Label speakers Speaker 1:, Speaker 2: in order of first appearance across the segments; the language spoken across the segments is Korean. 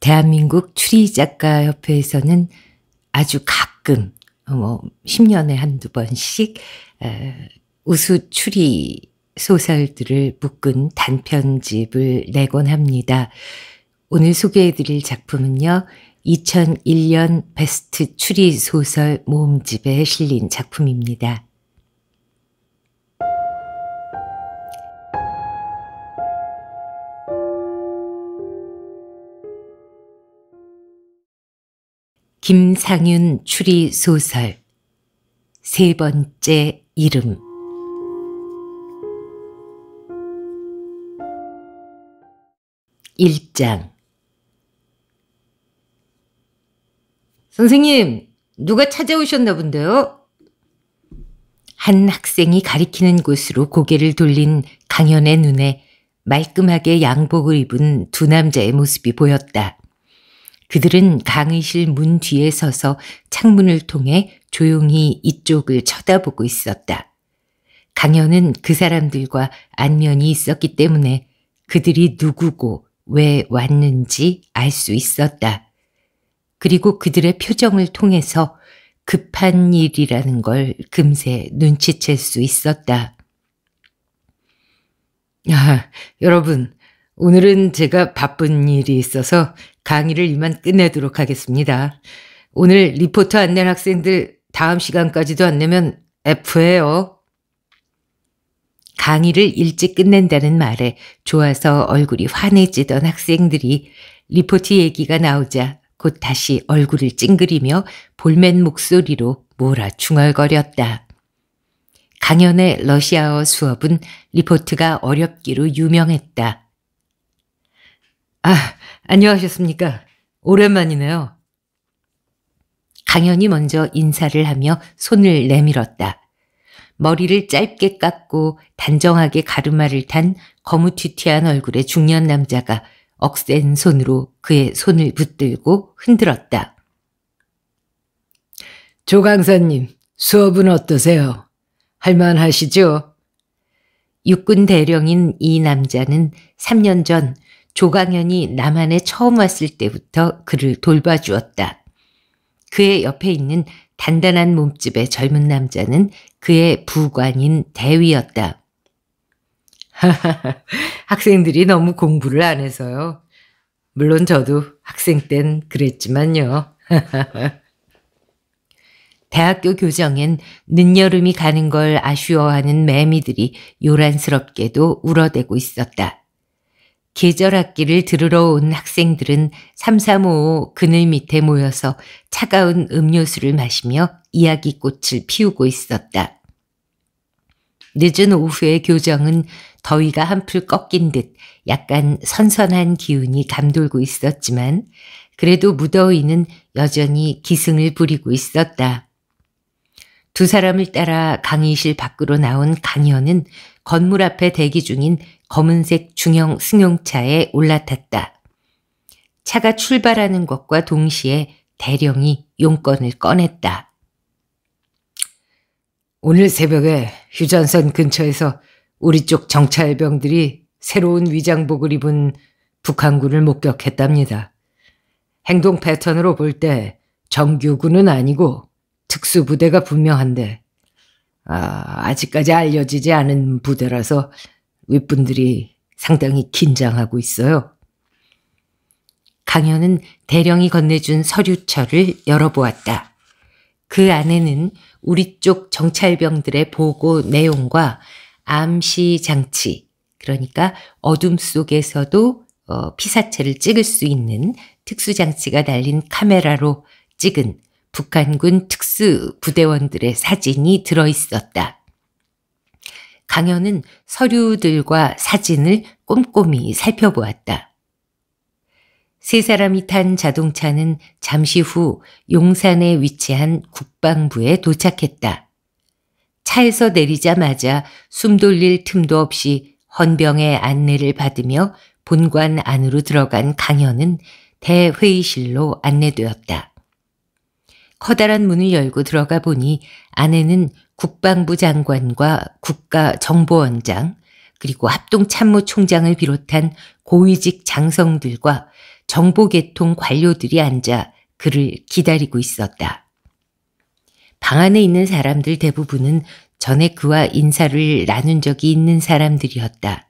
Speaker 1: 대한민국 추리작가협회에서는 아주 가끔 뭐 10년에 한두 번씩 우수 추리 소설들을 묶은 단편집을 내곤 합니다. 오늘 소개해드릴 작품은요. 2001년 베스트 추리 소설 모음집에 실린 작품입니다. 김상윤 추리소설 세 번째 이름 1장 선생님, 누가 찾아오셨나 본데요? 한 학생이 가리키는 곳으로 고개를 돌린 강현의 눈에 말끔하게 양복을 입은 두 남자의 모습이 보였다. 그들은 강의실 문 뒤에 서서 창문을 통해 조용히 이쪽을 쳐다보고 있었다. 강연은 그 사람들과 안면이 있었기 때문에 그들이 누구고 왜 왔는지 알 수 있었다. 그리고 그들의 표정을 통해서 급한 일이라는 걸 금세 눈치챌 수 있었다. 아, 여러분, 오늘은 제가 바쁜 일이 있어서 강의를 이만 끝내도록 하겠습니다. 오늘 리포터안낸 학생들 다음 시간까지도 안 내면 F예요. 강의를 일찍 끝낸다는 말에 좋아서 얼굴이 환해지던 학생들이 리포트 얘기가 나오자 곧 다시 얼굴을 찡그리며 볼멘 목소리로 몰아 중얼거렸다. 강연의 러시아어 수업은 리포트가 어렵기로 유명했다. 아, 안녕하셨습니까. 오랜만이네요. 강연이 먼저 인사를 하며 손을 내밀었다. 머리를 짧게 깎고 단정하게 가르마를 탄 거무튀튀한 얼굴의 중년 남자가 억센 손으로 그의 손을 붙들고 흔들었다. 조 강사님, 수업은 어떠세요? 할만하시죠? 육군 대령인 이 남자는 3년 전 조강현이 남한에 처음 왔을 때부터 그를 돌봐주었다. 그의 옆에 있는 단단한 몸집의 젊은 남자는 그의 부관인 대위였다. 학생들이 너무 공부를 안 해서요. 물론 저도 학생 땐 그랬지만요. 대학교 교정엔 늦여름이 가는 걸 아쉬워하는 매미들이 요란스럽게도 울어대고 있었다. 계절학기를 들으러 온 학생들은 삼삼오오 그늘 밑에 모여서 차가운 음료수를 마시며 이야기꽃을 피우고 있었다. 늦은 오후의 교정은 더위가 한풀 꺾인 듯 약간 선선한 기운이 감돌고 있었지만 그래도 무더위는 여전히 기승을 부리고 있었다. 두 사람을 따라 강의실 밖으로 나온 강현은 건물 앞에 대기 중인 검은색 중형 승용차에 올라탔다. 차가 출발하는 것과 동시에 대령이 용건을 꺼냈다. 오늘 새벽에 휴전선 근처에서 우리 쪽 정찰병들이 새로운 위장복을 입은 북한군을 목격했답니다. 행동 패턴으로 볼 때 정규군은 아니고 특수부대가 분명한데 아, 아직까지 알려지지 않은 부대라서 윗분들이 상당히 긴장하고 있어요. 강현은 대령이 건네준 서류철을 열어보았다. 그 안에는 우리 쪽 정찰병들의 보고 내용과 암시 장치, 그러니까 어둠 속에서도 어, 피사체를 찍을 수 있는 특수장치가 달린 카메라로 찍은 북한군 특수부대원들의 사진이 들어있었다. 강현은 서류들과 사진을 꼼꼼히 살펴보았다. 세 사람이 탄 자동차는 잠시 후 용산에 위치한 국방부에 도착했다. 차에서 내리자마자 숨 돌릴 틈도 없이 헌병의 안내를 받으며 본관 안으로 들어간 강현은 대회의실로 안내되었다. 커다란 문을 열고 들어가 보니 안에는 국방부 장관과 국가정보원장 그리고 합동참모총장을 비롯한 고위직 장성들과 정보계통 관료들이 앉아 그를 기다리고 있었다. 방 안에 있는 사람들 대부분은 전에 그와 인사를 나눈 적이 있는 사람들이었다.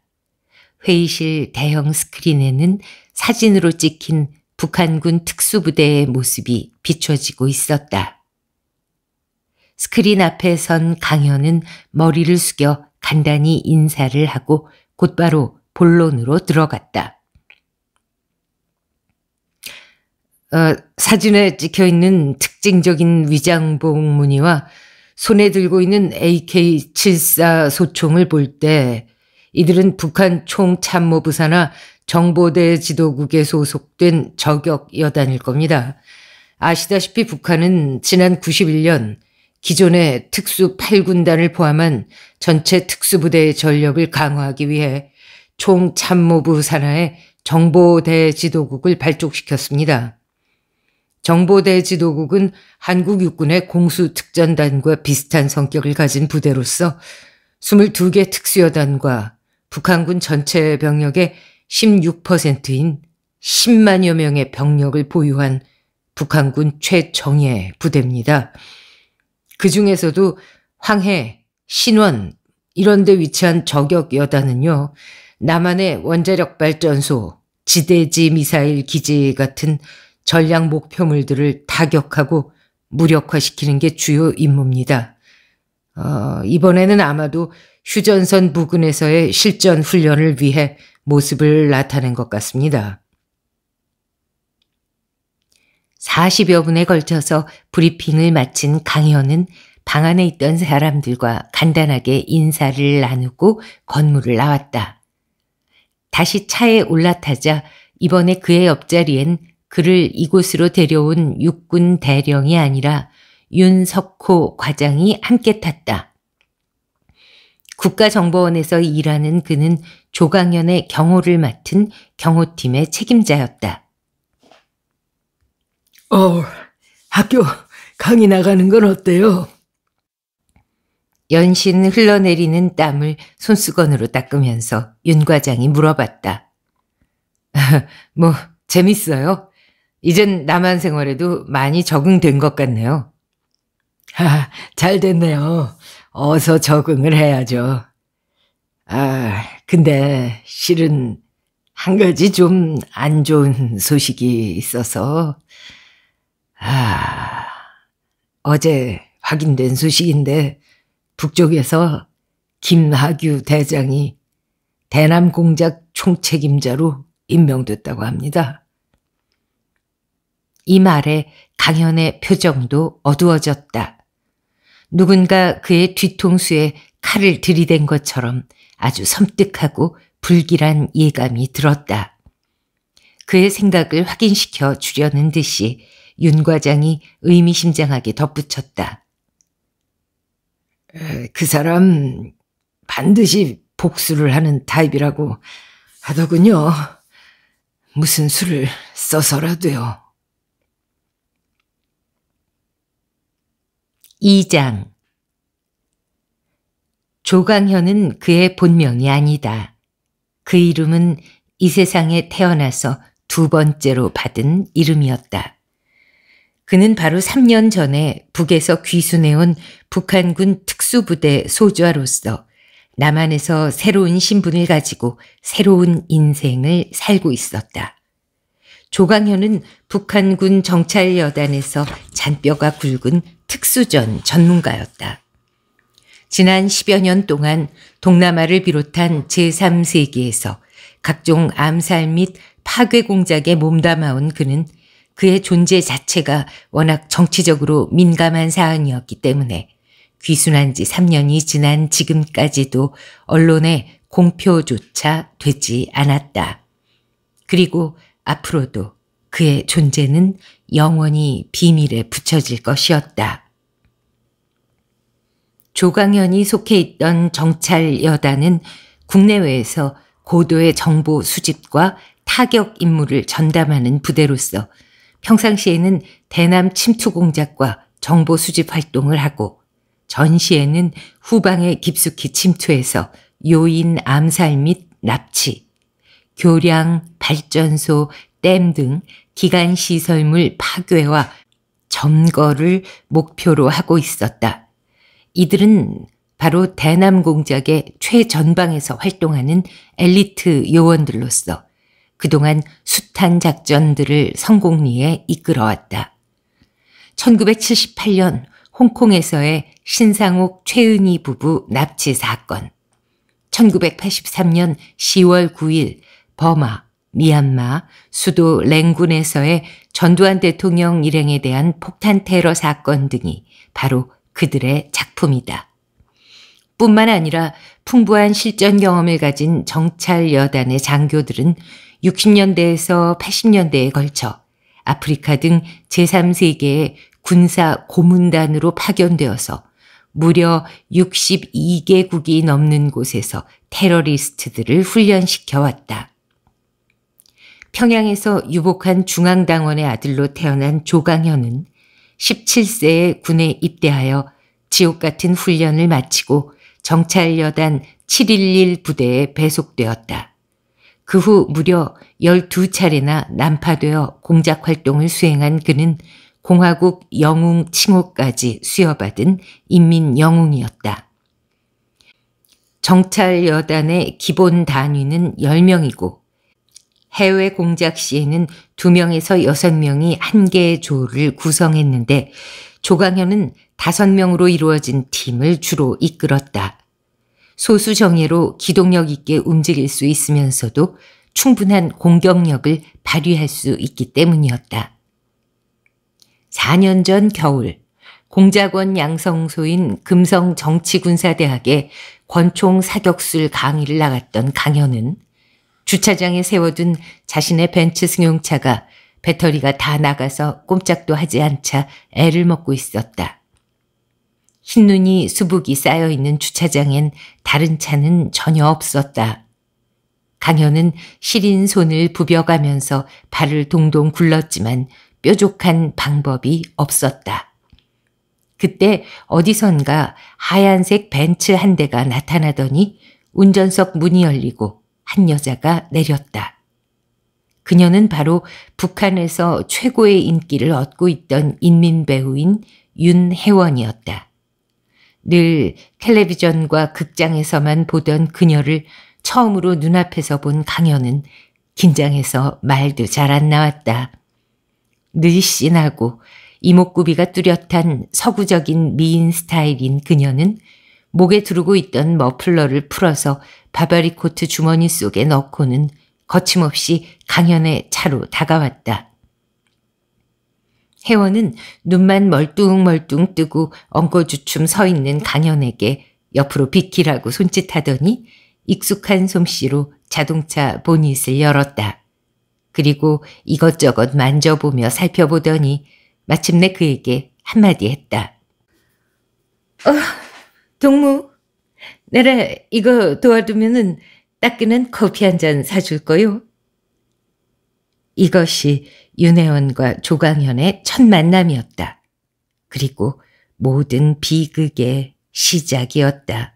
Speaker 1: 회의실 대형 스크린에는 사진으로 찍힌 북한군 특수부대의 모습이 비춰지고 있었다. 스크린 앞에 선 강현은 머리를 숙여 간단히 인사를 하고 곧바로 본론으로 들어갔다. 어, 사진에 찍혀 있는 특징적인 위장봉 무늬와 손에 들고 있는 AK-74 소총을 볼 때 이들은 북한 총참모부사나 정보대 지도국에 소속된 저격 여단일 겁니다. 아시다시피 북한은 지난 91년 기존의 특수 8군단을 포함한 전체 특수부대의 전력을 강화하기 위해 총참모부 산하의 정보대 지도국을 발족시켰습니다. 정보대 지도국은 한국 육군의 공수특전단과 비슷한 성격을 가진 부대로서 22개 특수여단과 북한군 전체 병력의 16%인 10만여 명의 병력을 보유한 북한군 최정예 부대입니다. 그 중에서도 황해, 신원 이런 데 위치한 저격 여단은요. 남한의 원자력 발전소, 지대지 미사일 기지 같은 전략 목표물들을 타격하고 무력화시키는 게 주요 임무입니다. 어, 이번에는 아마도 휴전선 부근에서의 실전 훈련을 위해 모습을 나타낸 것 같습니다. 40여 분에 걸쳐서 브리핑을 마친 강현은 방 안에 있던 사람들과 간단하게 인사를 나누고 건물을 나왔다. 다시 차에 올라타자 이번에 그의 옆자리엔 그를 이곳으로 데려온 육군 대령이 아니라 윤석호 과장이 함께 탔다. 국가정보원에서 일하는 그는 조강현의 경호를 맡은 경호팀의 책임자였다. 어, 학교 강의 나가는 건 어때요? 연신 흘러내리는 땀을 손수건으로 닦으면서 윤 과장이 물어봤다. 뭐, 재밌어요? 이젠 남한 생활에도 많이 적응된 것 같네요. 아, 잘 됐네요. 어서 적응을 해야죠. 아, 근데 실은 한 가지 좀 안 좋은 소식이 있어서 아, 어제 확인된 소식인데 북쪽에서 김하규 대장이 대남 공작 총책임자로 임명됐다고 합니다. 이 말에 강현의 표정도 어두워졌다. 누군가 그의 뒤통수에 칼을 들이댄 것처럼 아주 섬뜩하고 불길한 예감이 들었다. 그의 생각을 확인시켜 주려는 듯이 윤 과장이 의미심장하게 덧붙였다. 그 사람 반드시 복수를 하는 타입이라고 하더군요. 무슨 수를 써서라도요. 2장 조강현은 그의 본명이 아니다. 그 이름은 이 세상에 태어나서 두 번째로 받은 이름이었다. 그는 바로 3년 전에 북에서 귀순해온 북한군 특수부대 소주화로서 남한에서 새로운 신분을 가지고 새로운 인생을 살고 있었다. 조강현은 북한군 정찰여단에서 잔뼈가 굵은 특수전 전문가였다. 지난 10여 년 동안 동남아를 비롯한 제3세기에서 각종 암살 및 파괴 공작에 몸담아온 그는 그의 존재 자체가 워낙 정치적으로 민감한 사안이었기 때문에 귀순한 지 3년이 지난 지금까지도 언론에 공표조차 되지 않았다. 그리고 앞으로도 그의 존재는 영원히 비밀에 붙여질 것이었다. 조강현이 속해 있던 정찰 여단은 국내외에서 고도의 정보 수집과 타격 임무를 전담하는 부대로서 평상시에는 대남 침투 공작과 정보 수집 활동을 하고 전시에는 후방에 깊숙이 침투해서 요인 암살 및 납치, 교량, 발전소, 댐 등 기간 시설물 파괴와 점거를 목표로 하고 있었다. 이들은 바로 대남 공작의 최전방에서 활동하는 엘리트 요원들로서 그동안 숱한 작전들을 성공리에 이끌어왔다. 1978년 홍콩에서의 신상옥 최은희 부부 납치 사건 1983년 10월 9일 버마, 미얀마, 수도 랭군에서의 전두환 대통령 일행에 대한 폭탄 테러 사건 등이 바로 그들의 작품이다. 뿐만 아니라 풍부한 실전 경험을 가진 정찰 여단의 장교들은 60년대에서 80년대에 걸쳐 아프리카 등 제3세계의 군사 고문단으로 파견되어서 무려 62개국이 넘는 곳에서 테러리스트들을 훈련시켜왔다. 평양에서 유복한 중앙당원의 아들로 태어난 조강현은 17세에 군에 입대하여 지옥 같은 훈련을 마치고 정찰여단 711 부대에 배속되었다. 그후 무려 12차례나 난파되어 공작 활동을 수행한 그는 공화국 영웅 칭호까지 수여받은 인민 영웅이었다. 정찰 여단의 기본 단위는 10명이고 해외 공작 시에는 2명에서 6명이 한 개의 조를 구성했는데 조강현은 5명으로 이루어진 팀을 주로 이끌었다. 소수 정예로 기동력 있게 움직일 수 있으면서도 충분한 공격력을 발휘할 수 있기 때문이었다. 4년 전 겨울 공작원 양성소인 금성정치군사대학에 권총 사격술 강의를 나갔던 강현은 주차장에 세워둔 자신의 벤츠 승용차가 배터리가 다 나가서 꼼짝도 하지 않자 애를 먹고 있었다. 흰눈이 수북이 쌓여 있는 주차장엔 다른 차는 전혀 없었다. 강현은 시린 손을 부벼가면서 발을 동동 굴렀지만 뾰족한 방법이 없었다. 그때 어디선가 하얀색 벤츠 한 대가 나타나더니 운전석 문이 열리고 한 여자가 내렸다. 그녀는 바로 북한에서 최고의 인기를 얻고 있던 인민배우인 윤혜원이었다. 늘 텔레비전과 극장에서만 보던 그녀를 처음으로 눈앞에서 본 강연은 긴장해서 말도 잘 안 나왔다. 늘씬하고 이목구비가 뚜렷한 서구적인 미인 스타일인 그녀는 목에 두르고 있던 머플러를 풀어서 바바리 코트 주머니 속에 넣고는 거침없이 강연의 차로 다가왔다. 혜원은 눈만 멀뚱멀뚱 뜨고 엉거주춤 서 있는 강현에게 옆으로 비키라고 손짓하더니 익숙한 솜씨로 자동차 보닛을 열었다. 그리고 이것저것 만져보며 살펴보더니 마침내 그에게 한마디 했다. 어, 동무, 내가 이거 도와두면은 따끈한 커피 한 잔 사줄 거요? 이것이 윤혜원과 조강현의 첫 만남이었다. 그리고 모든 비극의 시작이었다.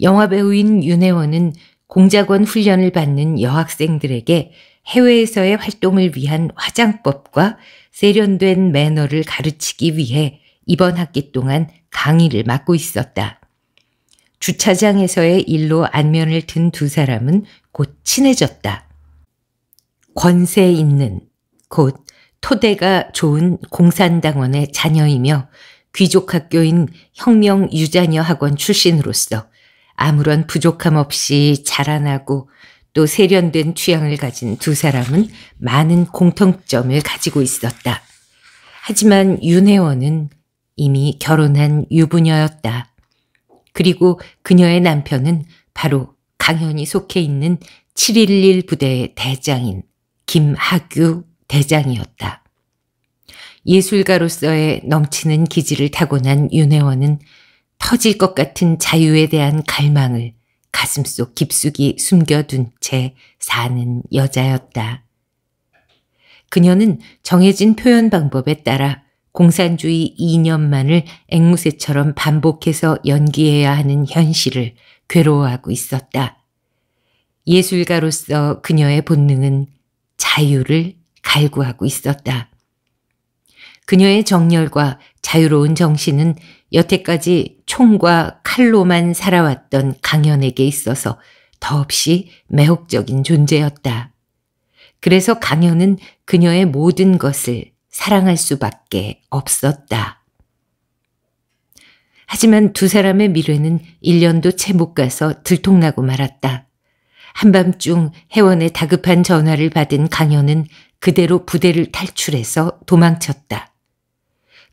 Speaker 1: 영화배우인 윤혜원은 공작원 훈련을 받는 여학생들에게 해외에서의 활동을 위한 화장법과 세련된 매너를 가르치기 위해 이번 학기 동안 강의를 맡고 있었다. 주차장에서의 일로 안면을 든 두 사람은 곧 친해졌다. 권세 있는 곧 토대가 좋은 공산당원의 자녀이며 귀족학교인 혁명 유자녀 학원 출신으로서 아무런 부족함 없이 자라나고 또 세련된 취향을 가진 두 사람은 많은 공통점을 가지고 있었다. 하지만 윤혜원은 이미 결혼한 유부녀였다. 그리고 그녀의 남편은 바로 강현이 속해 있는 711 부대의 대장인 김학규 대장이었다. 예술가로서의 넘치는 기질을 타고난 윤혜원은 터질 것 같은 자유에 대한 갈망을 가슴속 깊숙이 숨겨둔 채 사는 여자였다. 그녀는 정해진 표현 방법에 따라 공산주의 이념만을 앵무새처럼 반복해서 연기해야 하는 현실을 괴로워하고 있었다. 예술가로서 그녀의 본능은 자유를 갈구하고 있었다. 그녀의 정열과 자유로운 정신은 여태까지 총과 칼로만 살아왔던 강연에게 있어서 더없이 매혹적인 존재였다. 그래서 강연은 그녀의 모든 것을 사랑할 수밖에 없었다. 하지만 두 사람의 미래는 1년도 채 못 가서 들통나고 말았다. 한밤중 회원의 다급한 전화를 받은 강현은 그대로 부대를 탈출해서 도망쳤다.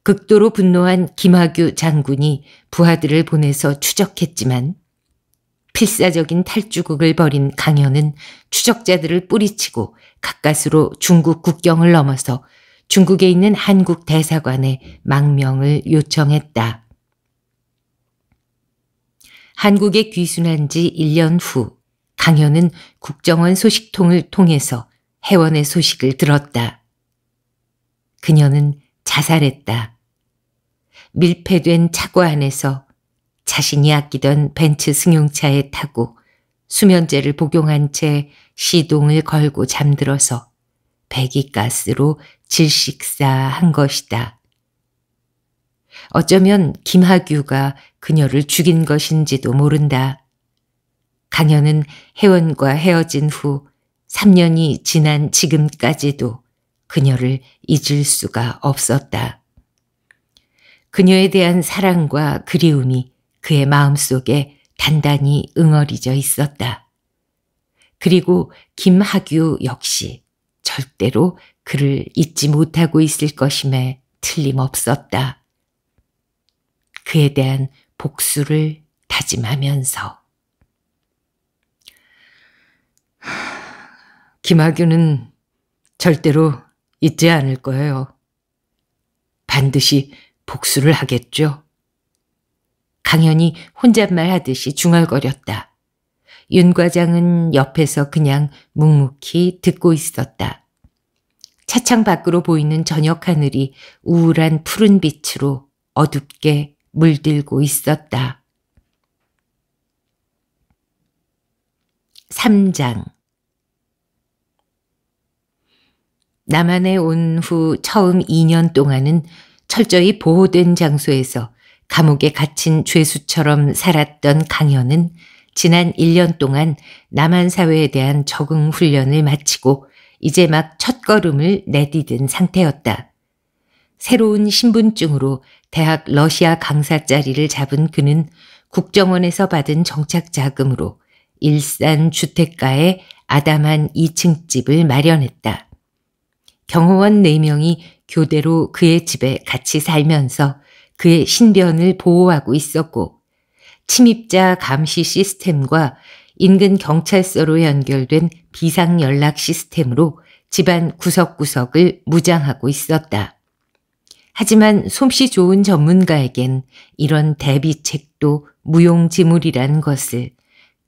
Speaker 1: 극도로 분노한 김하규 장군이 부하들을 보내서 추적했지만 필사적인 탈주국을 벌인 강현은 추적자들을 뿌리치고 가까스로 중국 국경을 넘어서 중국에 있는 한국 대사관에 망명을 요청했다. 한국에 귀순한 지 1년 후 강현은 국정원 소식통을 통해서 혜원의 소식을 들었다. 그녀는 자살했다. 밀폐된 차고 안에서 자신이 아끼던 벤츠 승용차에 타고 수면제를 복용한 채 시동을 걸고 잠들어서 배기가스로 질식사한 것이다. 어쩌면 김하규가 그녀를 죽인 것인지도 모른다. 강연은 혜원과 헤어진 후 3년이 지난 지금까지도 그녀를 잊을 수가 없었다. 그녀에 대한 사랑과 그리움이 그의 마음속에 단단히 응어리져 있었다. 그리고 김학유 역시 절대로 그를 잊지 못하고 있을 것임에 틀림없었다. 그에 대한 복수를 다짐하면서. 김학윤은 절대로 잊지 않을 거예요. 반드시 복수를 하겠죠. 강연이 혼잣말 하듯이 중얼거렸다. 윤 과장은 옆에서 그냥 묵묵히 듣고 있었다. 차창 밖으로 보이는 저녁 하늘이 우울한 푸른 빛으로 어둡게 물들고 있었다. 3장 남한에 온 후 처음 2년 동안은 철저히 보호된 장소에서 감옥에 갇힌 죄수처럼 살았던 강현은 지난 1년 동안 남한 사회에 대한 적응 훈련을 마치고 이제 막 첫걸음을 내디딘 상태였다. 새로운 신분증으로 대학 러시아 강사 자리를 잡은 그는 국정원에서 받은 정착 자금으로 일산 주택가에 아담한 2층 집을 마련했다. 경호원 4명이 교대로 그의 집에 같이 살면서 그의 신변을 보호하고 있었고 침입자 감시 시스템과 인근 경찰서로 연결된 비상 연락 시스템으로 집안 구석구석을 무장하고 있었다. 하지만 솜씨 좋은 전문가에겐 이런 대비책도 무용지물이라는 것을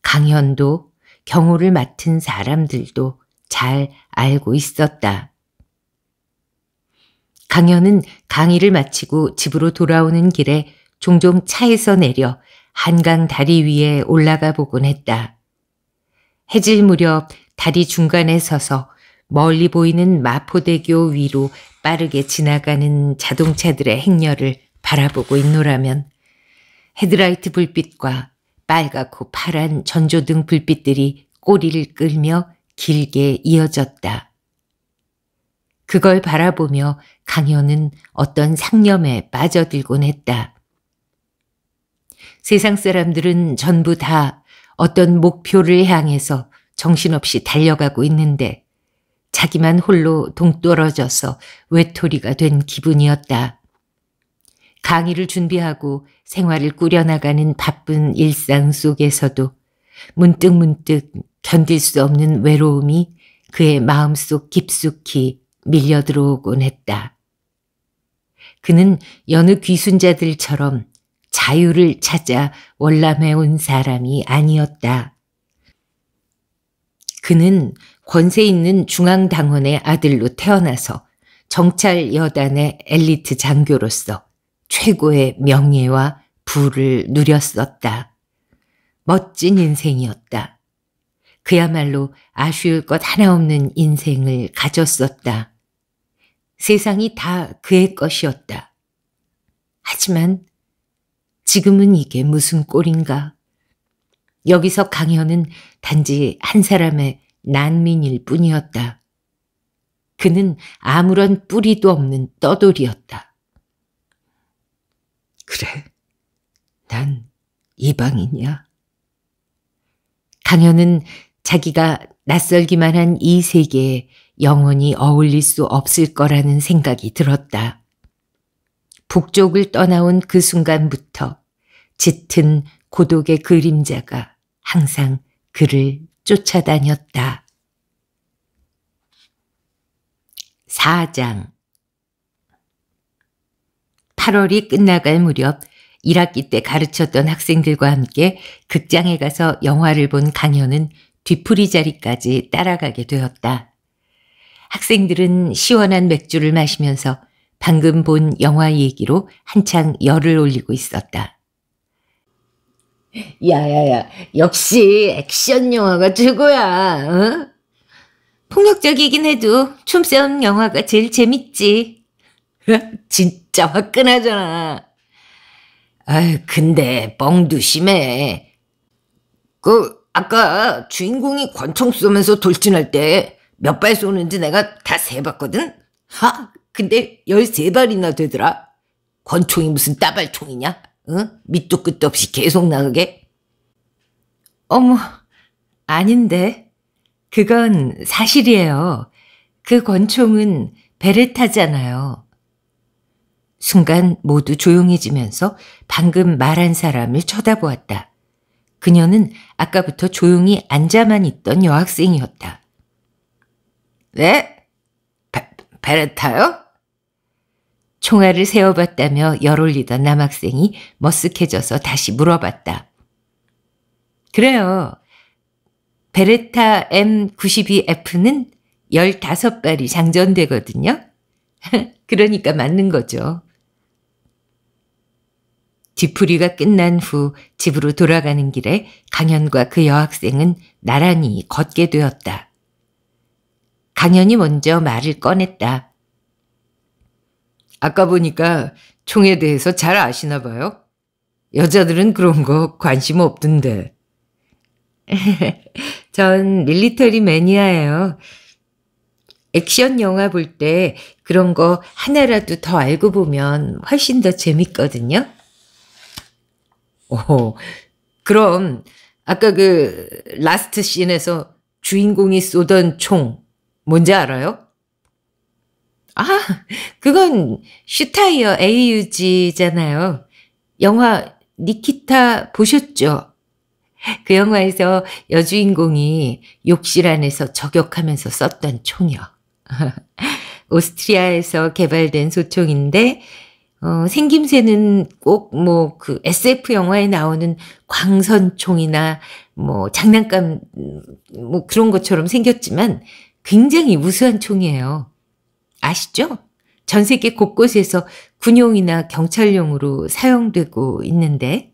Speaker 1: 강현도 경호를 맡은 사람들도 잘 알고 있었다. 강연은 강의를 마치고 집으로 돌아오는 길에 종종 차에서 내려 한강 다리 위에 올라가 보곤 했다. 해질 무렵 다리 중간에 서서 멀리 보이는 마포대교 위로 빠르게 지나가는 자동차들의 행렬을 바라보고 있노라면 헤드라이트 불빛과 빨갛고 파란 전조등 불빛들이 꼬리를 끌며 길게 이어졌다. 그걸 바라보며 강현은 어떤 상념에 빠져들곤 했다. 세상 사람들은 전부 다 어떤 목표를 향해서 정신없이 달려가고 있는데 자기만 홀로 동떨어져서 외톨이가 된 기분이었다. 강의를 준비하고 생활을 꾸려나가는 바쁜 일상 속에서도 문득문득 견딜 수 없는 외로움이 그의 마음속 깊숙이 밀려 들어오곤 했다. 그는 여느 귀순자들처럼 자유를 찾아 월남해온 사람이 아니었다. 그는 권세 있는 중앙당원의 아들로 태어나서 정찰 여단의 엘리트 장교로서 최고의 명예와 부를 누렸었다. 멋진 인생이었다. 그야말로 아쉬울 것 하나 없는 인생을 가졌었다. 세상이 다 그의 것이었다. 하지만 지금은 이게 무슨 꼴인가. 여기서 강현은 단지 한 사람의 난민일 뿐이었다. 그는 아무런 뿌리도 없는 떠돌이였다. 그래, 난이방이야 강현은 자기가 낯설기만 한 이 세계에 영원히 어울릴 수 없을 거라는 생각이 들었다. 북쪽을 떠나온 그 순간부터 짙은 고독의 그림자가 항상 그를 쫓아다녔다. 4장 8월이 끝나갈 무렵 1학기 때 가르쳤던 학생들과 함께 극장에 가서 영화를 본강현은 뒤풀이 자리까지 따라가게 되었다. 학생들은 시원한 맥주를 마시면서 방금 본 영화 얘기로 한창 열을 올리고 있었다. 야야야 역시 액션 영화가 최고야. 어? 폭력적이긴 해도 춤싸움 영화가 제일 재밌지. 어? 진짜 화끈하잖아. 아유 근데 뻥도 심해. 그 아까 주인공이 권총 쏘면서 돌진할 때 몇발 쏘는지 내가 다 세봤거든? 하! 근데 13발이나 되더라. 권총이 무슨 따발총이냐? 응? 밑도 끝도 없이 계속 나가게? 어머, 아닌데. 그건 사실이에요. 그 권총은 베레타잖아요. 순간 모두 조용해지면서 방금 말한 사람을 쳐다보았다. 그녀는 아까부터 조용히 앉아만 있던 여학생이었다. 네? 베, 베레타요? 총알을 세어봤다며 열 올리던 남학생이 머쓱해져서 다시 물어봤다. 그래요. 베레타 M92F는 15발이 장전되거든요. 그러니까 맞는 거죠. 뒤풀이가 끝난 후 집으로 돌아가는 길에 강현과 그 여학생은 나란히 걷게 되었다. 강연이 먼저 말을 꺼냈다. 아까 보니까 총에 대해서 잘 아시나 봐요? 여자들은 그런 거 관심 없던데. 전 밀리터리 매니아예요. 액션 영화 볼 때 그런 거 하나라도 더 알고 보면 훨씬 더 재밌거든요. 오, 그럼 아까 그 라스트 씬에서 주인공이 쏘던 총 뭔지 알아요? 아, 그건 슈타이어 에이유잖아요 영화 니키타 보셨죠? 그 영화에서 여주인공이 욕실 안에서 저격하면서 썼던 총이요. 오스트리아에서 개발된 소총인데 어, 생김새는 꼭 뭐 그 SF 영화에 나오는 광선총이나 뭐 장난감 음, 뭐 그런 것처럼 생겼지만 굉장히 우수한 총이에요. 아시죠? 전 세계 곳곳에서 군용이나 경찰용으로 사용되고 있는데.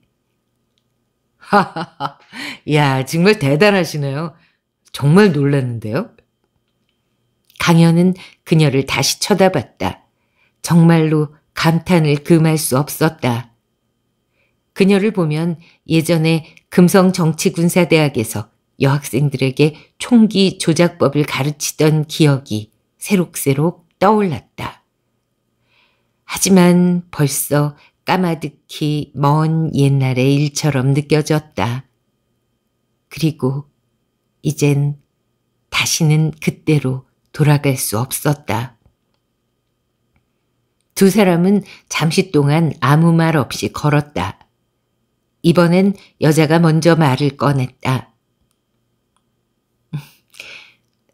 Speaker 1: 하하하, 야 정말 대단하시네요. 정말 놀랐는데요. 강현은 그녀를 다시 쳐다봤다. 정말로 감탄을 금할 수 없었다. 그녀를 보면 예전에 금성정치군사대학에서 여학생들에게 총기 조작법을 가르치던 기억이 새록새록 떠올랐다. 하지만 벌써 까마득히 먼 옛날의 일처럼 느껴졌다. 그리고 이젠 다시는 그때로 돌아갈 수 없었다. 두 사람은 잠시 동안 아무 말 없이 걸었다. 이번엔 여자가 먼저 말을 꺼냈다.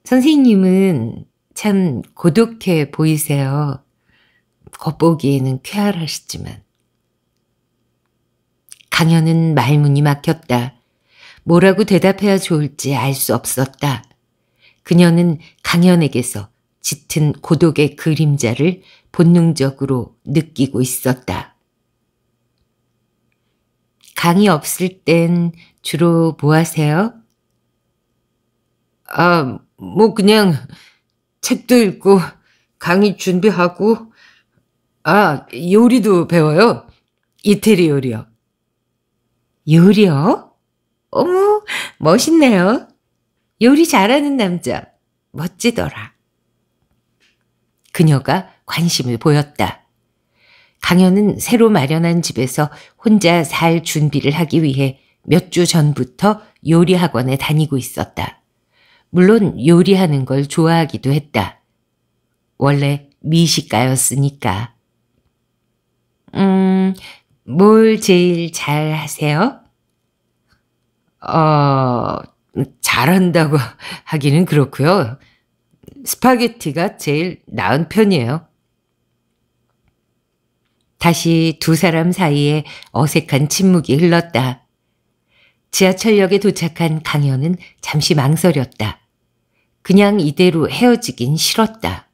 Speaker 1: 선생님은 참 고독해 보이세요. 겉보기에는 쾌활하시지만. 강연은 말문이 막혔다. 뭐라고 대답해야 좋을지 알 수 없었다. 그녀는 강연에게서 짙은 고독의 그림자를 본능적으로 느끼고 있었다. 강이 없을 땐 주로 뭐 하세요? 아, 뭐 그냥 책도 읽고 강의 준비하고 아 요리도 배워요. 이태리 요리요. 요리요? 어머 멋있네요. 요리 잘하는 남자 멋지더라. 그녀가 관심을 보였다. 강현은 새로 마련한 집에서 혼자 살 준비를 하기 위해 몇 주 전부터 요리 학원에 다니고 있었다. 물론 요리하는 걸 좋아하기도 했다. 원래 미식가였으니까. 음, 뭘 제일 잘 하세요? 어, 잘한다고 하기는 그렇고요. 스파게티가 제일 나은 편이에요. 다시 두 사람 사이에 어색한 침묵이 흘렀다. 지하철역에 도착한 강현은 잠시 망설였다. 그냥 이대로 헤어지긴 싫었다.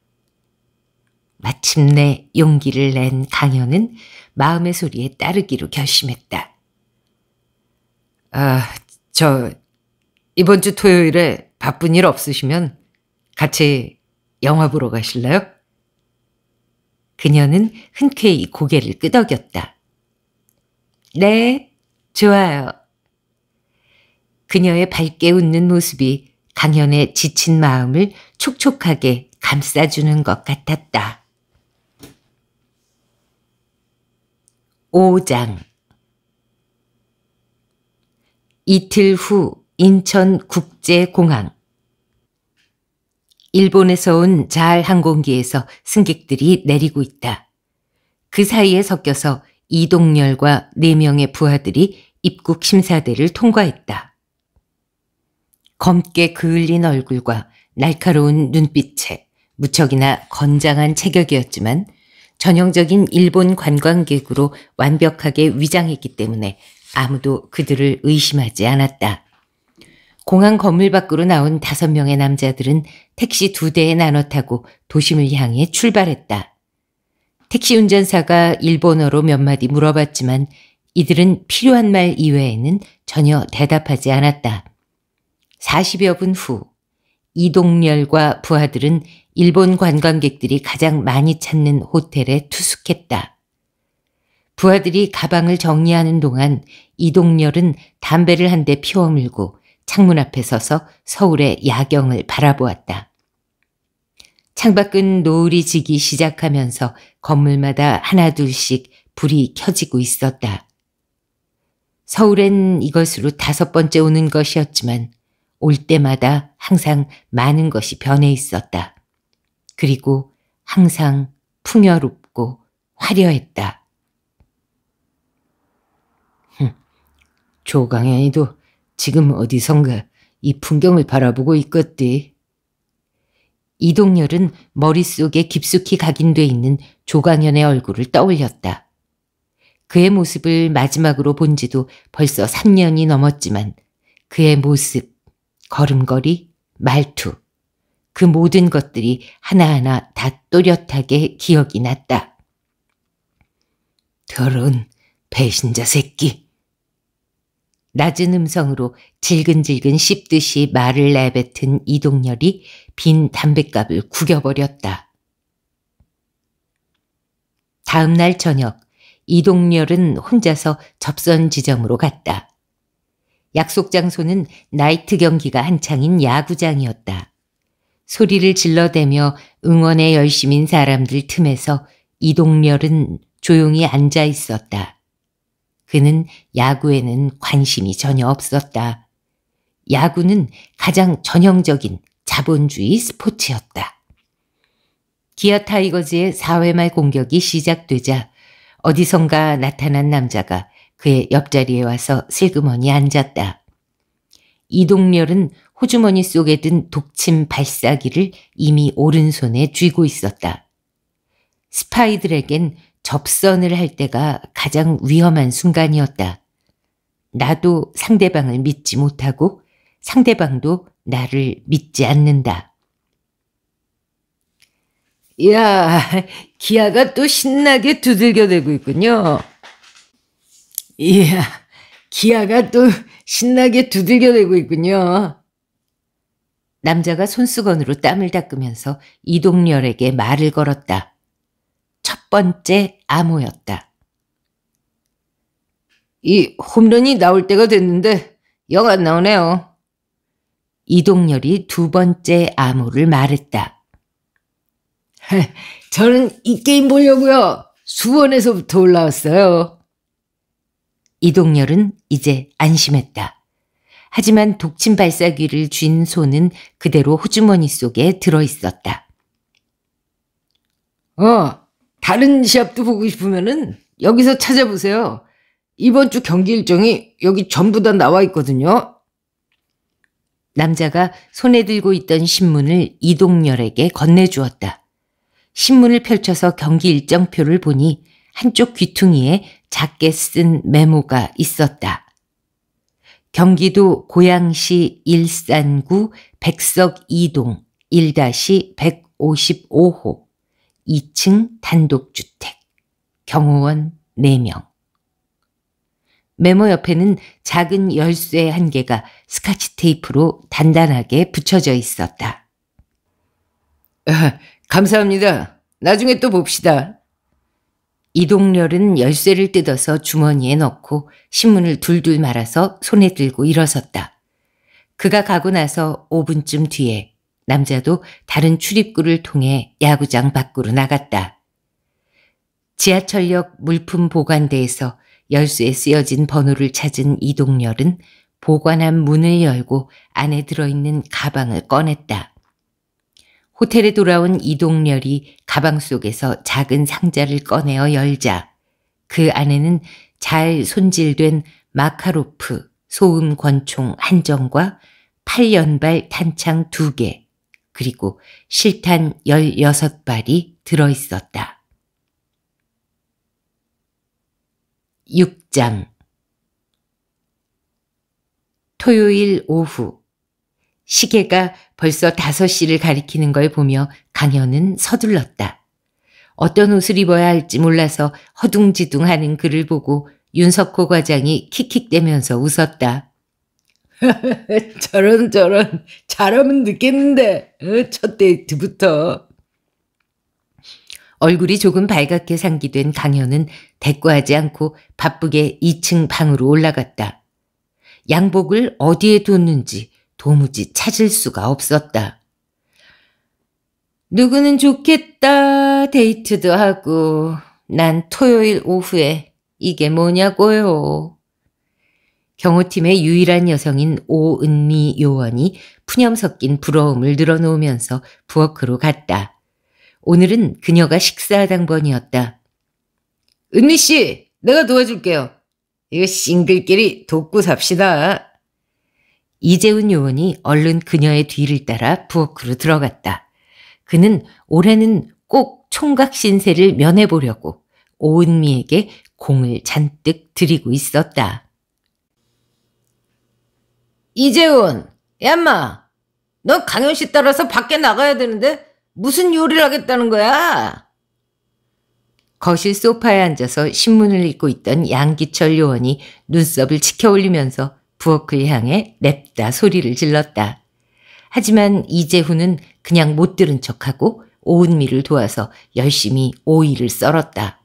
Speaker 1: 마침내 용기를 낸 강현은 마음의 소리에 따르기로 결심했다. 아, 저 이번 주 토요일에 바쁜 일 없으시면 같이 영화 보러 가실래요? 그녀는 흔쾌히 고개를 끄덕였다. 네, 좋아요. 그녀의 밝게 웃는 모습이 강연에 지친 마음을 촉촉하게 감싸주는 것 같았다. 5장 이틀 후 인천국제공항 일본에서 온 자할 항공기에서 승객들이 내리고 있다. 그 사이에 섞여서 이동열과 4명의 부하들이 입국 심사대를 통과했다. 검게 그을린 얼굴과 날카로운 눈빛에 무척이나 건장한 체격이었지만 전형적인 일본 관광객으로 완벽하게 위장했기 때문에 아무도 그들을 의심하지 않았다. 공항 건물 밖으로 나온 다섯 명의 남자들은 택시 두 대에 나눠 타고 도심을 향해 출발했다. 택시 운전사가 일본어로 몇 마디 물어봤지만 이들은 필요한 말 이외에는 전혀 대답하지 않았다. 40여 분 후 이동열과 부하들은 일본 관광객들이 가장 많이 찾는 호텔에 투숙했다. 부하들이 가방을 정리하는 동안 이동열은 담배를 한 대 피워물고 창문 앞에 서서 서울의 야경을 바라보았다. 창밖은 노을이 지기 시작하면서 건물마다 하나둘씩 불이 켜지고 있었다. 서울엔 이것으로 다섯 번째 오는 것이었지만 올 때마다 항상 많은 것이 변해 있었다. 그리고 항상 풍요롭고 화려했다. 흠, 조강현이도 지금 어디선가 이 풍경을 바라보고 있겠디. 이동열은 머릿속에 깊숙이 각인돼 있는 조강현의 얼굴을 떠올렸다. 그의 모습을 마지막으로 본 지도 벌써 3년이 넘었지만 그의 모습, 걸음걸이, 말투, 그 모든 것들이 하나하나 다 또렷하게 기억이 났다. 더러운 배신자 새끼. 낮은 음성으로 질근질근 씹듯이 말을 내뱉은 이동열이 빈 담뱃갑을 구겨버렸다. 다음날 저녁 이동열은 혼자서 접선 지점으로 갔다. 약속 장소는 나이트 경기가 한창인 야구장이었다. 소리를 질러대며 응원에 열심인 사람들 틈에서 이동렬은 조용히 앉아 있었다. 그는 야구에는 관심이 전혀 없었다. 야구는 가장 전형적인 자본주의 스포츠였다. 기아 타이거즈의 4회 말 공격이 시작되자 어디선가 나타난 남자가 그의 옆자리에 와서 슬그머니 앉았다. 이동렬은 호주머니 속에 든 독침 발사기를 이미 오른손에 쥐고 있었다. 스파이들에겐 접선을 할 때가 가장 위험한 순간이었다. 나도 상대방을 믿지 못하고 상대방도 나를 믿지 않는다. 야, 기아가 또 신나게 두들겨대고 있군요. 이야, 기아가 또 신나게 두들겨대고 있군요. 남자가 손수건으로 땀을 닦으면서 이동렬에게 말을 걸었다. 첫 번째 암호였다. 이 홈런이 나올 때가 됐는데 영 안 나오네요. 이동렬이두 번째 암호를 말했다. 저는 이 게임 보려고요. 수원에서부터 올라왔어요. 이동열은 이제 안심했다. 하지만 독침 발사기를 쥔 손은 그대로 호주머니 속에 들어 있었다. 어, 다른 시합도 보고 싶으면은 여기서 찾아보세요. 이번 주 경기 일정이 여기 전부 다 나와 있거든요. 남자가 손에 들고 있던 신문을 이동열에게 건네주었다. 신문을 펼쳐서 경기 일정표를 보니 한쪽 귀퉁이에 작게 쓴 메모가 있었다. 경기도 고양시 일산구 백석 2동 1-155호 2층 단독주택 경호원 4명 메모 옆에는 작은 열쇠 한 개가 스카치 테이프로 단단하게 붙여져 있었다. 감사합니다. 나중에 또 봅시다. 이동렬은 열쇠를 뜯어서 주머니에 넣고 신문을 둘둘 말아서 손에 들고 일어섰다. 그가 가고 나서 5분쯤 뒤에 남자도 다른 출입구를 통해 야구장 밖으로 나갔다. 지하철역 물품 보관대에서 열쇠에 쓰여진 번호를 찾은 이동렬은 보관함 문을 열고 안에 들어있는 가방을 꺼냈다. 호텔에 돌아온 이동렬이 가방 속에서 작은 상자를 꺼내어 열자 그 안에는 잘 손질된 마카로프, 소음 권총 한 정과 8연발 탄창 2개, 그리고 실탄 16발이 들어있었다. 6장 토요일 오후 시계가 벌써 5시를 가리키는 걸 보며 강현은 서둘렀다. 어떤 옷을 입어야 할지 몰라서 허둥지둥하는 그를 보고 윤석호 과장이 킥킥대면서 웃었다. 저런 저런 잘하면 늦겠는데 어, 첫 데이트부터. 얼굴이 조금 밝았게 상기된 강현은 대꾸하지 않고 바쁘게 2층 방으로 올라갔다. 양복을 어디에 뒀는지 도무지 찾을 수가 없었다. 누구는 좋겠다 데이트도 하고 난 토요일 오후에 이게 뭐냐고요. 경호팀의 유일한 여성인 오은미 요원이 푸념 섞인 부러움을 늘어놓으면서 부엌으로 갔다. 오늘은 그녀가 식사 당번이었다. 은미 씨, 내가 도와줄게요. 이거 싱글끼리 돕고 삽시다. 이재훈 요원이 얼른 그녀의 뒤를 따라 부엌으로 들어갔다. 그는 올해는 꼭 총각 신세를 면해보려고 오은미에게 공을 잔뜩 들이고 있었다. 이재훈, 야마너 강현 씨 따라서 밖에 나가야 되는데 무슨 요리를 하겠다는 거야? 거실 소파에 앉아서 신문을 읽고 있던 양기철 요원이 눈썹을 치켜올리면서 부엌을 그 향해 냅다 소리를 질렀다. 하지만 이재훈은 그냥 못 들은 척하고 오은미를 도와서 열심히 오이를 썰었다.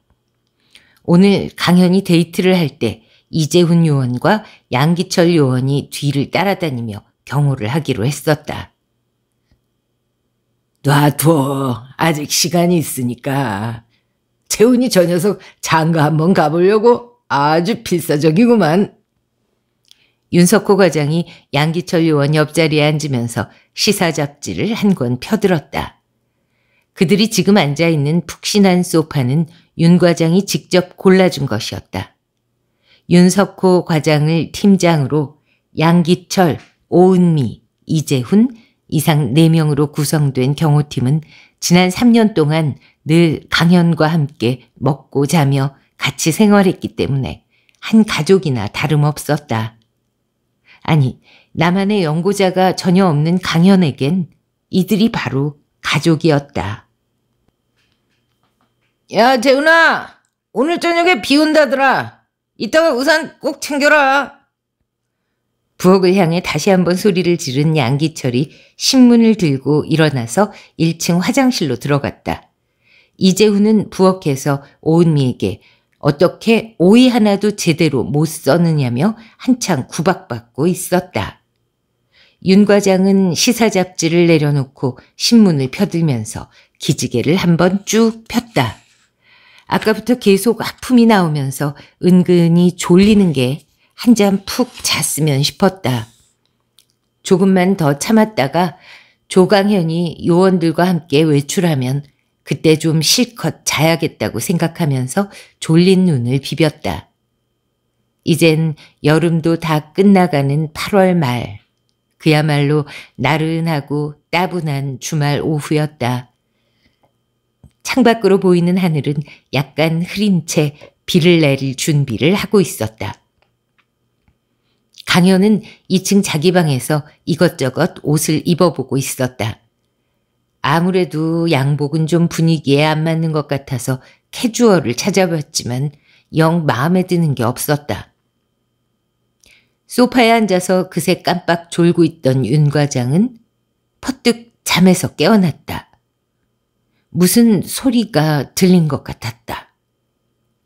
Speaker 1: 오늘 강연이 데이트를 할 때 이재훈 요원과 양기철 요원이 뒤를 따라다니며 경호를 하기로 했었다. 놔둬. 아직 시간이 있으니까. 재훈이 저 녀석 장가 한번 가보려고 아주 필사적이구만. 윤석호 과장이 양기철 요원 옆자리에 앉으면서 시사 잡지를 한 권 펴들었다. 그들이 지금 앉아 있는 푹신한 소파는 윤 과장이 직접 골라준 것이었다. 윤석호 과장을 팀장으로 양기철, 오은미, 이재훈 이상 4명으로 구성된 경호팀은 지난 3년 동안 늘 강연과 함께 먹고 자며 같이 생활했기 때문에 한 가족이나 다름없었다. 아니, 나만의 연구자가 전혀 없는 강현에겐 이들이 바로 가족이었다. 야, 재훈아! 오늘 저녁에 비 온다더라. 이따가 우산 꼭 챙겨라. 부엌을 향해 다시 한번 소리를 지른 양기철이 신문을 들고 일어나서 1층 화장실로 들어갔다. 이재훈은 부엌에서 오은미에게 어떻게 오이 하나도 제대로 못 써느냐며 한창 구박받고 있었다. 윤 과장은 시사 잡지를 내려놓고 신문을 펴들면서 기지개를 한 번 쭉 폈다. 아까부터 계속 아픔이 나오면서 은근히 졸리는 게 한 잔 푹 잤으면 싶었다. 조금만 더 참았다가 조강현이 요원들과 함께 외출하면 그때 좀 실컷 자야겠다고 생각하면서 졸린 눈을 비볐다. 이젠 여름도 다 끝나가는 8월 말. 그야말로 나른하고 따분한 주말 오후였다. 창밖으로 보이는 하늘은 약간 흐린 채 비를 내릴 준비를 하고 있었다. 강현은 2층 자기 방에서 이것저것 옷을 입어보고 있었다. 아무래도 양복은 좀 분위기에 안 맞는 것 같아서 캐주얼을 찾아봤지만 영 마음에 드는 게 없었다. 소파에 앉아서 그새 깜빡 졸고 있던 윤 과장은 퍼뜩 잠에서 깨어났다. 무슨 소리가 들린 것 같았다.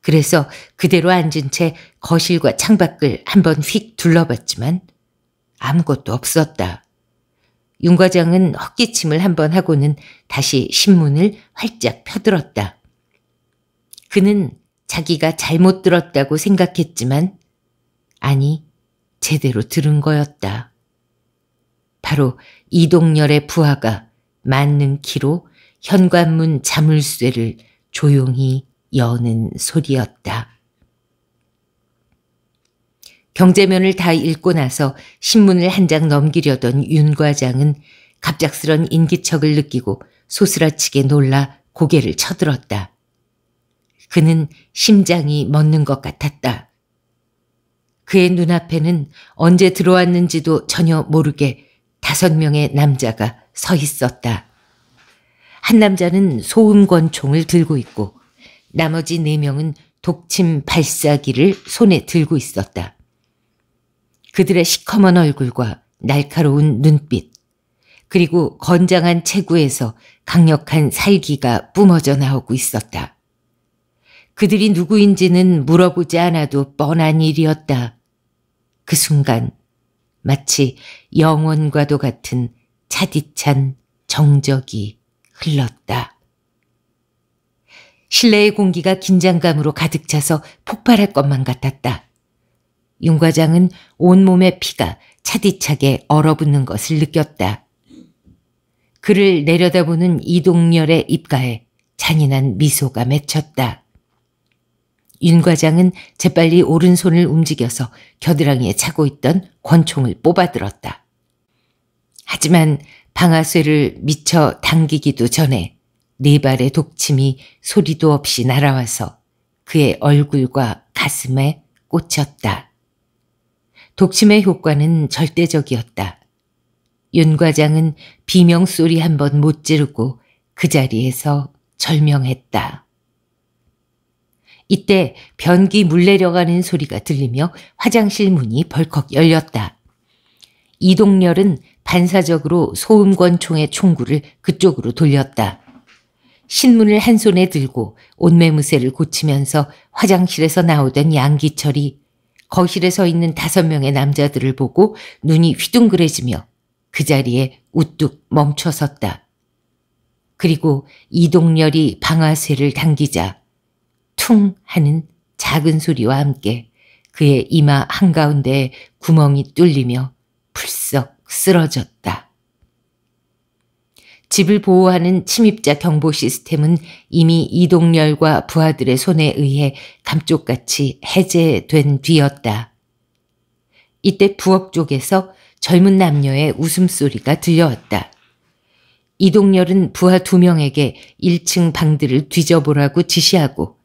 Speaker 1: 그래서 그대로 앉은 채 거실과 창밖을 한번 휙 둘러봤지만 아무것도 없었다. 윤 과장은 헛기침을 한 번 하고는 다시 신문을 활짝 펴들었다. 그는 자기가 잘못 들었다고 생각했지만 아니 제대로 들은 거였다. 바로 이동열의 부하가 맞는 키로 현관문 자물쇠를 조용히 여는 소리였다. 경제면을 다 읽고 나서 신문을 한 장 넘기려던 윤 과장은 갑작스런 인기척을 느끼고 소스라치게 놀라 고개를 쳐들었다. 그는 심장이 멎는 것 같았다. 그의 눈앞에는 언제 들어왔는지도 전혀 모르게 다섯 명의 남자가 서 있었다. 한 남자는 소음권총을 들고 있고 나머지 네 명은 독침 발사기를 손에 들고 있었다. 그들의 시커먼 얼굴과 날카로운 눈빛, 그리고 건장한 체구에서 강력한 살기가 뿜어져 나오고 있었다. 그들이 누구인지는 물어보지 않아도 뻔한 일이었다. 그 순간 마치 영혼과도 같은 차디찬 정적이 흘렀다. 실내의 공기가 긴장감으로 가득 차서 폭발할 것만 같았다. 윤 과장은 온몸의 피가 차디차게 얼어붙는 것을 느꼈다. 그를 내려다보는 이동렬의 입가에 잔인한 미소가 맺혔다. 윤 과장은 재빨리 오른손을 움직여서 겨드랑이에 차고 있던 권총을 뽑아들었다. 하지만 방아쇠를 미쳐 당기기도 전에 네 발의 독침이 소리도 없이 날아와서 그의 얼굴과 가슴에 꽂혔다. 독침의 효과는 절대적이었다. 윤 과장은 비명 소리 한 번 못 지르고 그 자리에서 절명했다. 이때 변기 물 내려가는 소리가 들리며 화장실 문이 벌컥 열렸다. 이동렬은 반사적으로 소음권총의 총구를 그쪽으로 돌렸다. 신문을 한 손에 들고 옷매무새를 고치면서 화장실에서 나오던 양기철이 거실에 서 있는 다섯 명의 남자들을 보고 눈이 휘둥그레지며 그 자리에 우뚝 멈춰 섰다. 그리고 이동열이 방아쇠를 당기자 퉁 하는 작은 소리와 함께 그의 이마 한가운데 구멍이 뚫리며 풀썩 쓰러졌다. 집을 보호하는 침입자 경보 시스템은 이미 이동렬과 부하들의 손에 의해 감쪽같이 해제된 뒤였다. 이때 부엌 쪽에서 젊은 남녀의 웃음소리가 들려왔다. 이동렬은 부하 두 명에게 1층 방들을 뒤져보라고 지시하고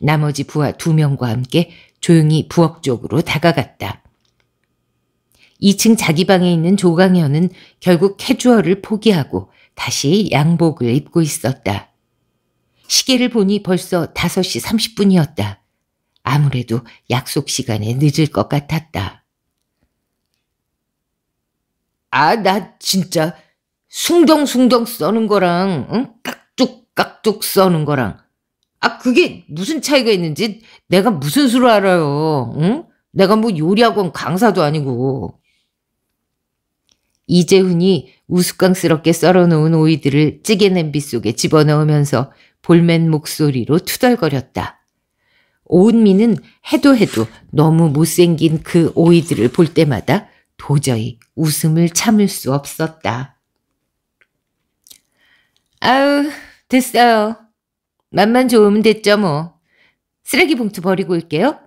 Speaker 1: 나머지 부하 두 명과 함께 조용히 부엌 쪽으로 다가갔다. 2층 자기 방에 있는 조강현은 결국 캐주얼을 포기하고 다시 양복을 입고 있었다. 시계를 보니 벌써 5시 30분이었다. 아무래도 약속 시간에 늦을 것 같았다. 아, 나 진짜 숭덩숭덩 써는 거랑 응? 깍둑깍둑 써는 거랑 아, 그게 무슨 차이가 있는지 내가 무슨 수로 알아요. 응? 내가 뭐 요리학원 강사도 아니고. 이재훈이 우스꽝스럽게 썰어놓은 오이들을 찌개 냄비 속에 집어넣으면서 볼멘 목소리로 투덜거렸다. 오은미는 해도 해도 너무 못생긴 그 오이들을 볼 때마다 도저히 웃음을 참을 수 없었다. 아우, 됐어요. 맛만 좋으면 됐죠, 뭐. 쓰레기 봉투 버리고 올게요.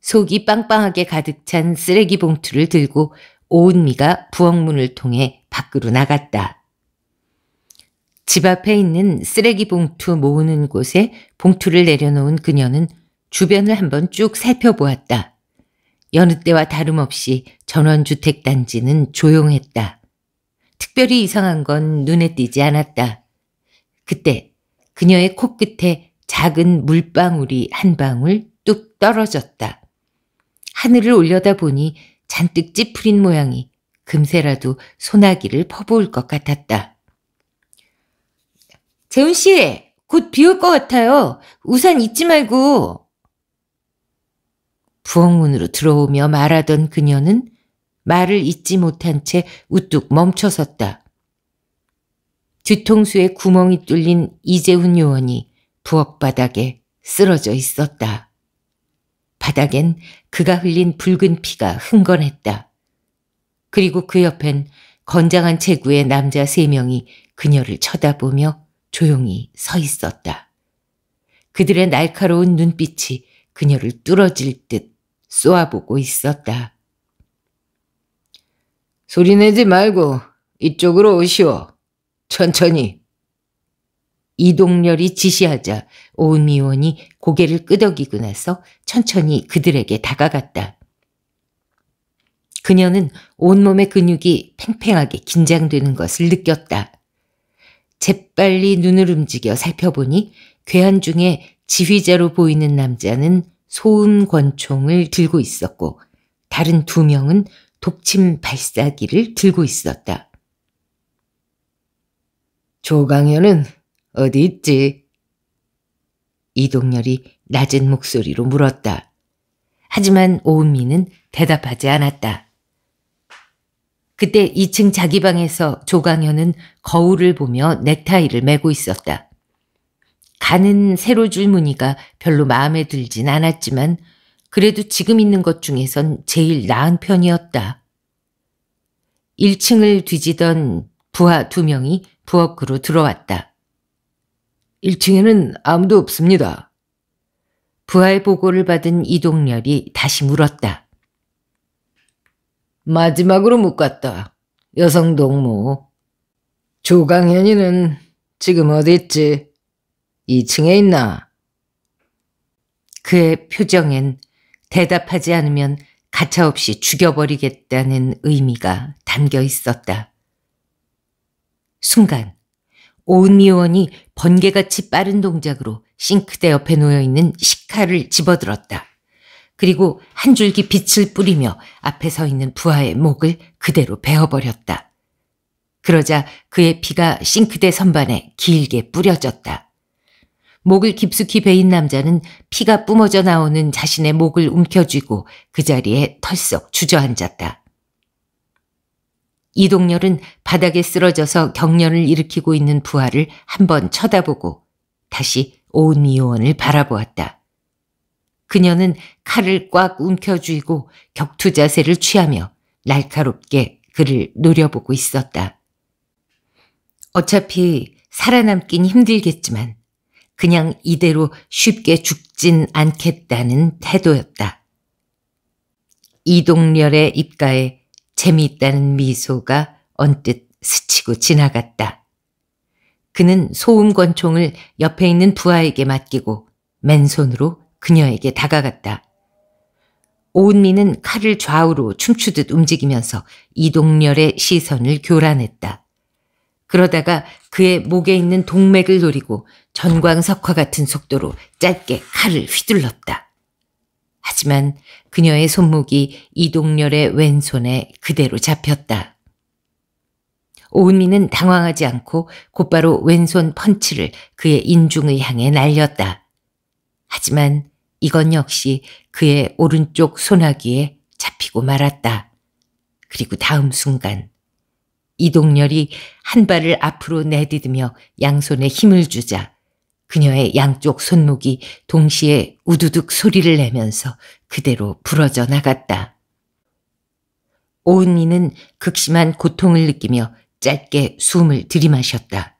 Speaker 1: 속이 빵빵하게 가득 찬 쓰레기 봉투를 들고 오은미가 부엌문을 통해 밖으로 나갔다. 집 앞에 있는 쓰레기 봉투 모으는 곳에 봉투를 내려놓은 그녀는 주변을 한번 쭉 살펴보았다. 여느 때와 다름없이 전원주택단지는 조용했다. 특별히 이상한 건 눈에 띄지 않았다. 그때 그녀의 코끝에 작은 물방울이 한 방울 뚝 떨어졌다. 하늘을 올려다보니 잔뜩 찌푸린 모양이 금세라도 소나기를 퍼부을 것 같았다. 재훈 씨, 곧 비 올 것 같아요. 우산 잊지 말고. 부엌문으로 들어오며 말하던 그녀는 말을 잊지 못한 채 우뚝 멈춰섰다. 뒤통수에 구멍이 뚫린 이재훈 요원이 부엌 바닥에 쓰러져 있었다. 바닥엔 그가 흘린 붉은 피가 흥건했다. 그리고 그 옆엔 건장한 체구의 남자 세 명이 그녀를 쳐다보며 조용히 서 있었다. 그들의 날카로운 눈빛이 그녀를 뚫어질 듯 쏘아보고 있었다. 소리내지 말고 이쪽으로 오시오. 천천히 이동렬이 지시하자 오은미원이 고개를 끄덕이고 나서 천천히 그들에게 다가갔다. 그녀는 온몸의 근육이 팽팽하게 긴장되는 것을 느꼈다. 재빨리 눈을 움직여 살펴보니 괴한 중에 지휘자로 보이는 남자는 소음 권총을 들고 있었고 다른 두 명은 독침 발사기를 들고 있었다. 조강현은 어디 있지? 이동열이 낮은 목소리로 물었다. 하지만 오은미는 대답하지 않았다. 그때 2층 자기 방에서 조강현은 거울을 보며 넥타이를 매고 있었다. 가는 세로줄 무늬가 별로 마음에 들진 않았지만 그래도 지금 있는 것 중에선 제일 나은 편이었다. 1층을 뒤지던 부하 두 명이 부엌으로 들어왔다. 1층에는 아무도 없습니다. 부하의 보고를 받은 이동렬이 다시 물었다. 마지막으로 묶었다 여성 동무. 조강현이는 지금 어디 있지? 2층에 있나? 그의 표정엔 대답하지 않으면 가차없이 죽여버리겠다는 의미가 담겨 있었다. 순간 오은미원이 번개같이 빠른 동작으로 싱크대 옆에 놓여있는 시카를 집어들었다. 그리고 한 줄기 빛을 뿌리며 앞에 서 있는 부하의 목을 그대로 베어버렸다. 그러자 그의 피가 싱크대 선반에 길게 뿌려졌다. 목을 깊숙이 베인 남자는 피가 뿜어져 나오는 자신의 목을 움켜쥐고 그 자리에 털썩 주저앉았다. 이동렬은 바닥에 쓰러져서 경련을 일으키고 있는 부하를 한번 쳐다보고 다시 오은미원을 바라보았다. 그녀는 칼을 꽉 움켜쥐고 격투 자세를 취하며 날카롭게 그를 노려보고 있었다. 어차피 살아남긴 힘들겠지만 그냥 이대로 쉽게 죽진 않겠다는 태도였다. 이동렬의 입가에 재미있다는 미소가 언뜻 스치고 지나갔다. 그는 소음권총을 옆에 있는 부하에게 맡기고 맨손으로 그녀에게 다가갔다. 오은미는 칼을 좌우로 춤추듯 움직이면서 이동렬의 시선을 교란했다. 그러다가 그의 목에 있는 동맥을 노리고 전광석화 같은 속도로 짧게 칼을 휘둘렀다. 하지만 그녀의 손목이 이동렬의 왼손에 그대로 잡혔다. 오은미는 당황하지 않고 곧바로 왼손 펀치를 그의 인중을 향해 날렸다. 하지만 이건 역시 그의 오른쪽 손아귀에 잡히고 말았다. 그리고 다음 순간 이동렬이 한 발을 앞으로 내디디며 양손에 힘을 주자 그녀의 양쪽 손목이 동시에 우두둑 소리를 내면서 그대로 부러져 나갔다. 오은이는 극심한 고통을 느끼며 짧게 숨을 들이마셨다.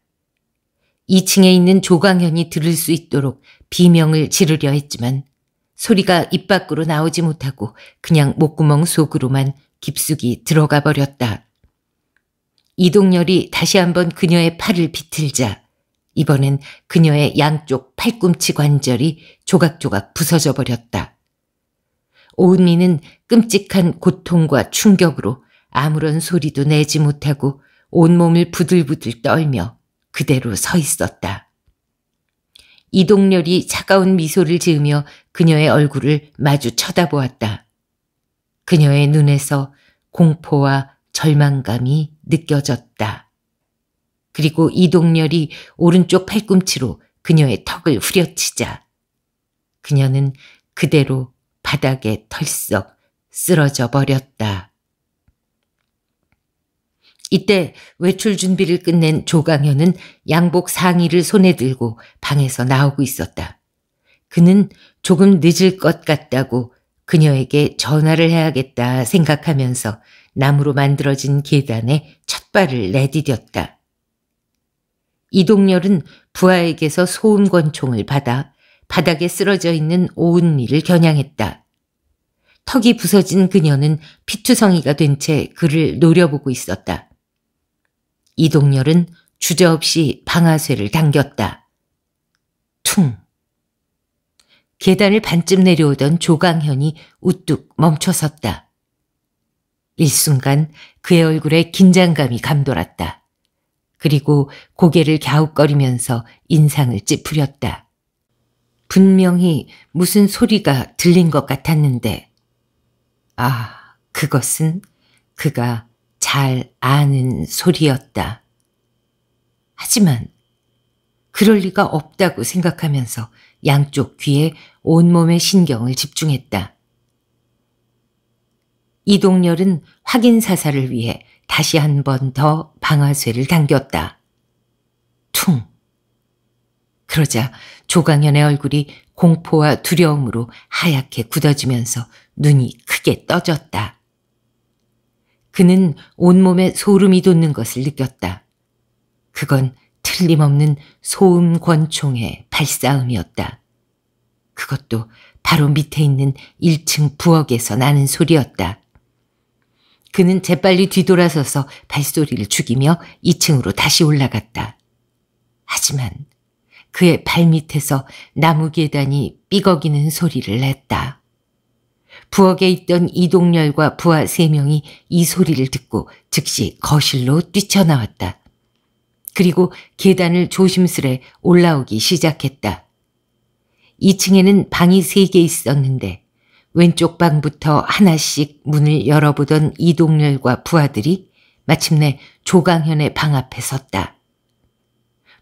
Speaker 1: 2층에 있는 조광현이 들을 수 있도록 비명을 지르려 했지만 소리가 입 밖으로 나오지 못하고 그냥 목구멍 속으로만 깊숙이 들어가 버렸다. 이동열이 다시 한번 그녀의 팔을 비틀자 이번엔 그녀의 양쪽 팔꿈치 관절이 조각조각 부서져 버렸다. 오은이는 끔찍한 고통과 충격으로 아무런 소리도 내지 못하고 온몸을 부들부들 떨며 그대로 서 있었다. 이동렬이 차가운 미소를 지으며 그녀의 얼굴을 마주 쳐다보았다. 그녀의 눈에서 공포와 절망감이 느껴졌다. 그리고 이동렬이 오른쪽 팔꿈치로 그녀의 턱을 후려치자 그녀는 그대로 바닥에 털썩 쓰러져 버렸다. 이때 외출 준비를 끝낸 조강현은 양복 상의를 손에 들고 방에서 나오고 있었다. 그는 조금 늦을 것 같다고 그녀에게 전화를 해야겠다 생각하면서 나무로 만들어진 계단에 첫 발을 내디뎠다. 이동렬은 부하에게서 소음권총을 받아 바닥에 쓰러져 있는 오은미를 겨냥했다. 턱이 부서진 그녀는 피투성이가 된 채 그를 노려보고 있었다. 이동렬은 주저없이 방아쇠를 당겼다. 퉁. 계단을 반쯤 내려오던 조강현이 우뚝 멈춰섰다. 일순간 그의 얼굴에 긴장감이 감돌았다. 그리고 고개를 갸웃거리면서 인상을 찌푸렸다. 분명히 무슨 소리가 들린 것 같았는데 아, 그것은 그가 잘 아는 소리였다. 하지만 그럴 리가 없다고 생각하면서 양쪽 귀에 온몸의 신경을 집중했다. 이동열은 확인 사사를 위해 다시 한 번 더 방아쇠를 당겼다. 퉁. 그러자 조강현의 얼굴이 공포와 두려움으로 하얗게 굳어지면서 눈이 크게 떠졌다. 그는 온몸에 소름이 돋는 것을 느꼈다. 그건 틀림없는 소음 권총의 발사음이었다. 그것도 바로 밑에 있는 1층 부엌에서 나는 소리였다. 그는 재빨리 뒤돌아서서 발소리를 죽이며 2층으로 다시 올라갔다. 하지만 그의 발밑에서 나무 계단이 삐걱이는 소리를 냈다. 부엌에 있던 이동열과 부하 세 명이 이 소리를 듣고 즉시 거실로 뛰쳐나왔다. 그리고 계단을 조심스레 올라오기 시작했다. 2층에는 방이 세 개 있었는데 왼쪽 방부터 하나씩 문을 열어보던 이동렬과 부하들이 마침내 조강현의 방 앞에 섰다.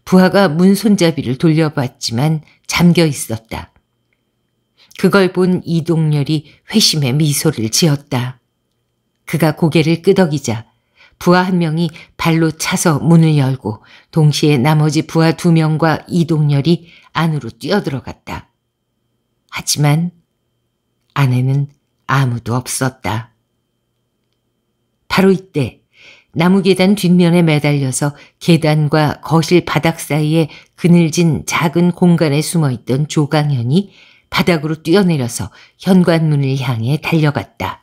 Speaker 1: 부하가 문 손잡이를 돌려봤지만 잠겨 있었다. 그걸 본 이동렬이 회심의 미소를 지었다. 그가 고개를 끄덕이자 부하 한 명이 발로 차서 문을 열고 동시에 나머지 부하 두 명과 이동렬이 안으로 뛰어들어갔다. 하지만 안에는 아무도 없었다. 바로 이때 나무 계단 뒷면에 매달려서 계단과 거실 바닥 사이에 그늘진 작은 공간에 숨어있던 조강현이 바닥으로 뛰어내려서 현관문을 향해 달려갔다.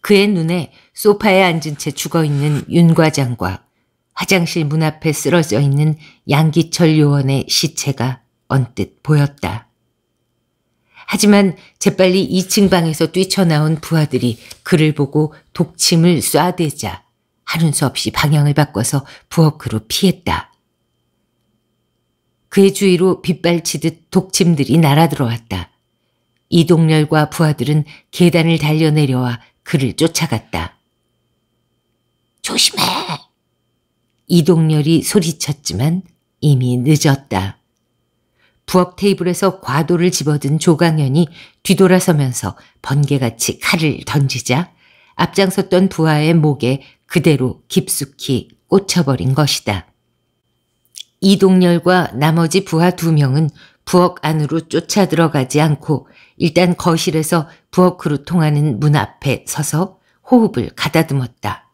Speaker 1: 그의 눈에 소파에 앉은 채 죽어있는 윤 과장과 화장실 문 앞에 쓰러져 있는 양기철 요원의 시체가 언뜻 보였다. 하지만 재빨리 2층 방에서 뛰쳐나온 부하들이 그를 보고 독침을 쏴대자 하는수 없이 방향을 바꿔서 부엌으로 피했다. 그의 주위로 빗발치듯 독침들이 날아들어왔다. 이동렬과 부하들은 계단을 달려내려와 그를 쫓아갔다. 조심해! 이동렬이 소리쳤지만 이미 늦었다. 부엌 테이블에서 과도를 집어든 조강현이 뒤돌아서면서 번개같이 칼을 던지자 앞장섰던 부하의 목에 그대로 깊숙이 꽂혀버린 것이다. 이동열과 나머지 부하 두 명은 부엌 안으로 쫓아 들어가지 않고 일단 거실에서 부엌으로 통하는 문 앞에 서서 호흡을 가다듬었다.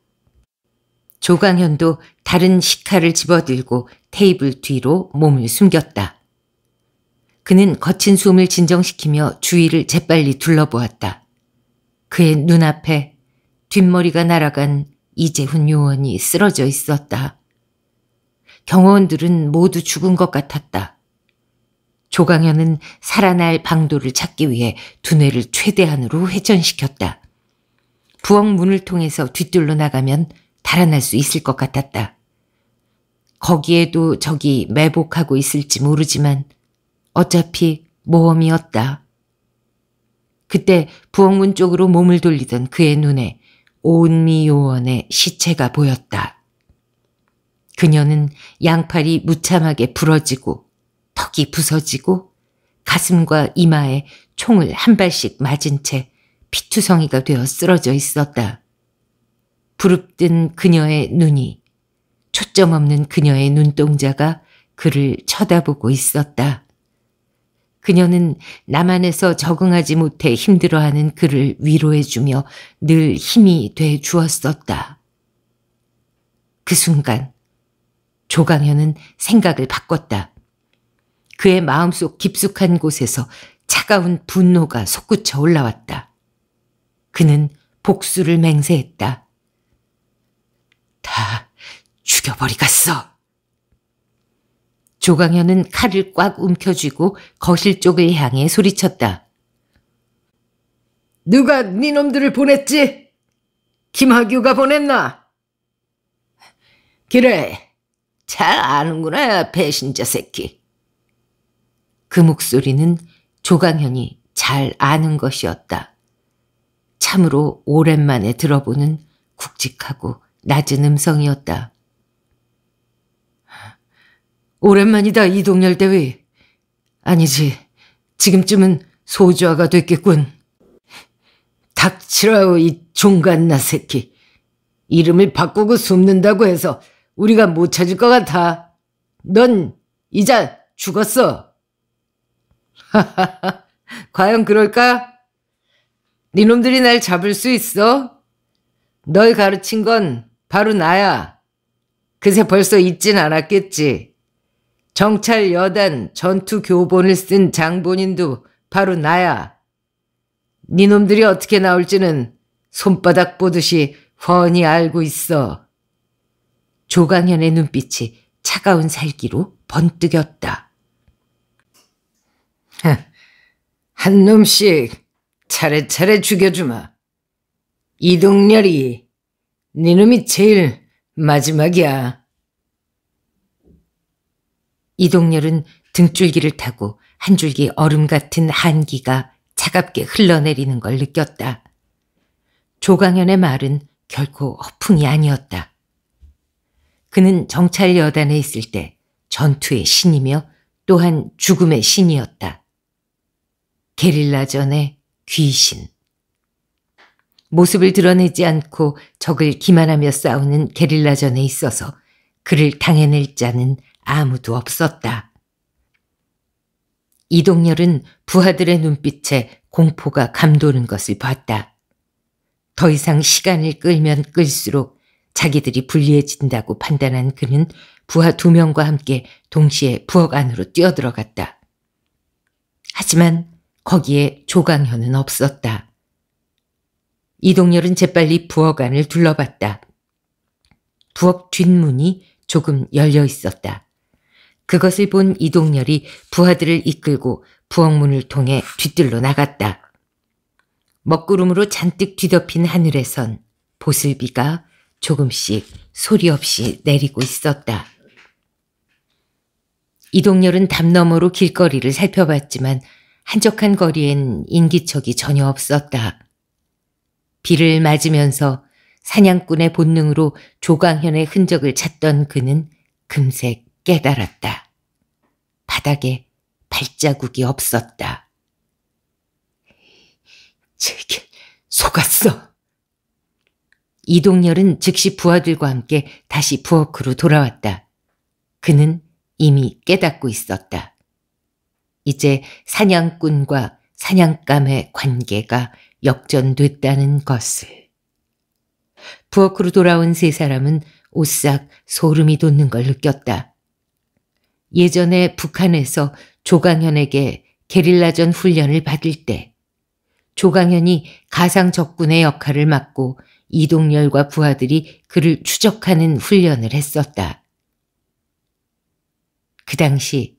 Speaker 1: 조강현도 다른 식칼을 집어들고 테이블 뒤로 몸을 숨겼다. 그는 거친 숨을 진정시키며 주위를 재빨리 둘러보았다. 그의 눈앞에 뒷머리가 날아간 이재훈 요원이 쓰러져 있었다. 경호원들은 모두 죽은 것 같았다. 조강현은 살아날 방도를 찾기 위해 두뇌를 최대한으로 회전시켰다. 부엌 문을 통해서 뒤뜰로 나가면 달아날 수 있을 것 같았다. 거기에도 적이 매복하고 있을지 모르지만 어차피 모험이었다. 그때 부엌문 쪽으로 몸을 돌리던 그의 눈에 온미 요원의 시체가 보였다. 그녀는 양팔이 무참하게 부러지고 턱이 부서지고 가슴과 이마에 총을 한 발씩 맞은 채 피투성이가 되어 쓰러져 있었다. 부릅뜬 그녀의 눈이 초점 없는 그녀의 눈동자가 그를 쳐다보고 있었다. 그녀는 남한에서 적응하지 못해 힘들어하는 그를 위로해주며 늘 힘이 돼 주었었다. 그 순간 조강현은 생각을 바꿨다. 그의 마음속 깊숙한 곳에서 차가운 분노가 솟구쳐 올라왔다. 그는 복수를 맹세했다. 다 죽여버리겠어. 조강현은 칼을 꽉 움켜쥐고 거실 쪽을 향해 소리쳤다. 누가 니놈들을 보냈지? 김학유가 보냈나? 그래, 잘 아는구나, 배신자 새끼. 그 목소리는 조강현이 잘 아는 것이었다. 참으로 오랜만에 들어보는 굵직하고 낮은 음성이었다. 오랜만이다, 이동열 대위. 아니지, 지금쯤은 소주화가 됐겠군. 닥치라우, 이 종갓나 새끼. 이름을 바꾸고 숨는다고 해서 우리가 못 찾을 것 같아. 넌 이자 죽었어. 하하하, 과연 그럴까? 니놈들이 날 잡을 수 있어? 널 가르친 건 바로 나야. 그새 벌써 잊진 않았겠지. 정찰 여단 전투 교본을 쓴 장본인도 바로 나야. 니놈들이 어떻게 나올지는 손바닥 보듯이 훤히 알고 있어. 조강현의 눈빛이 차가운 살기로 번뜩였다. 한 놈씩 차례차례 죽여주마. 이동렬이 니놈이 제일 마지막이야. 이동렬은 등줄기를 타고 한 줄기 얼음 같은 한기가 차갑게 흘러내리는 걸 느꼈다. 조강현의 말은 결코 허풍이 아니었다. 그는 정찰 여단에 있을 때 전투의 신이며 또한 죽음의 신이었다. 게릴라전의 귀신. 모습을 드러내지 않고 적을 기만하며 싸우는 게릴라전에 있어서 그를 당해낼 자는 아무도 없었다. 이동열은 부하들의 눈빛에 공포가 감도는 것을 봤다. 더 이상 시간을 끌면 끌수록 자기들이 불리해진다고 판단한 그는 부하 두 명과 함께 동시에 부엌 안으로 뛰어들어갔다. 하지만 거기에 조강현은 없었다. 이동열은 재빨리 부엌 안을 둘러봤다. 부엌 뒷문이 조금 열려 있었다. 그것을 본 이동열이 부하들을 이끌고 부엌문을 통해 뒤뜰로 나갔다. 먹구름으로 잔뜩 뒤덮인 하늘에선 보슬비가 조금씩 소리 없이 내리고 있었다. 이동열은 담 너머로 길거리를 살펴봤지만 한적한 거리엔 인기척이 전혀 없었다. 비를 맞으면서 사냥꾼의 본능으로 조강현의 흔적을 찾던 그는 금색 깨달았다. 바닥에 발자국이 없었다. 제게 속았어. 이동열은 즉시 부하들과 함께 다시 부엌으로 돌아왔다. 그는 이미 깨닫고 있었다. 이제 사냥꾼과 사냥감의 관계가 역전됐다는 것을. 부엌으로 돌아온 세 사람은 오싹 소름이 돋는 걸 느꼈다. 예전에 북한에서 조강현에게 게릴라전 훈련을 받을 때 조강현이 가상 적군의 역할을 맡고 이동열과 부하들이 그를 추적하는 훈련을 했었다. 그 당시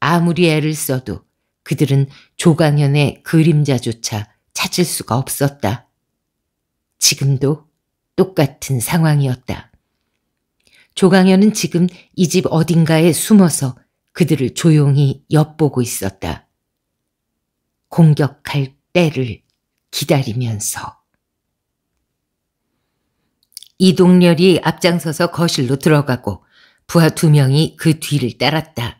Speaker 1: 아무리 애를 써도 그들은 조강현의 그림자조차 찾을 수가 없었다. 지금도 똑같은 상황이었다. 조강현은 지금 이 집 어딘가에 숨어서 그들을 조용히 엿보고 있었다. 공격할 때를 기다리면서. 이동렬이 앞장서서 거실로 들어가고 부하 두 명이 그 뒤를 따랐다.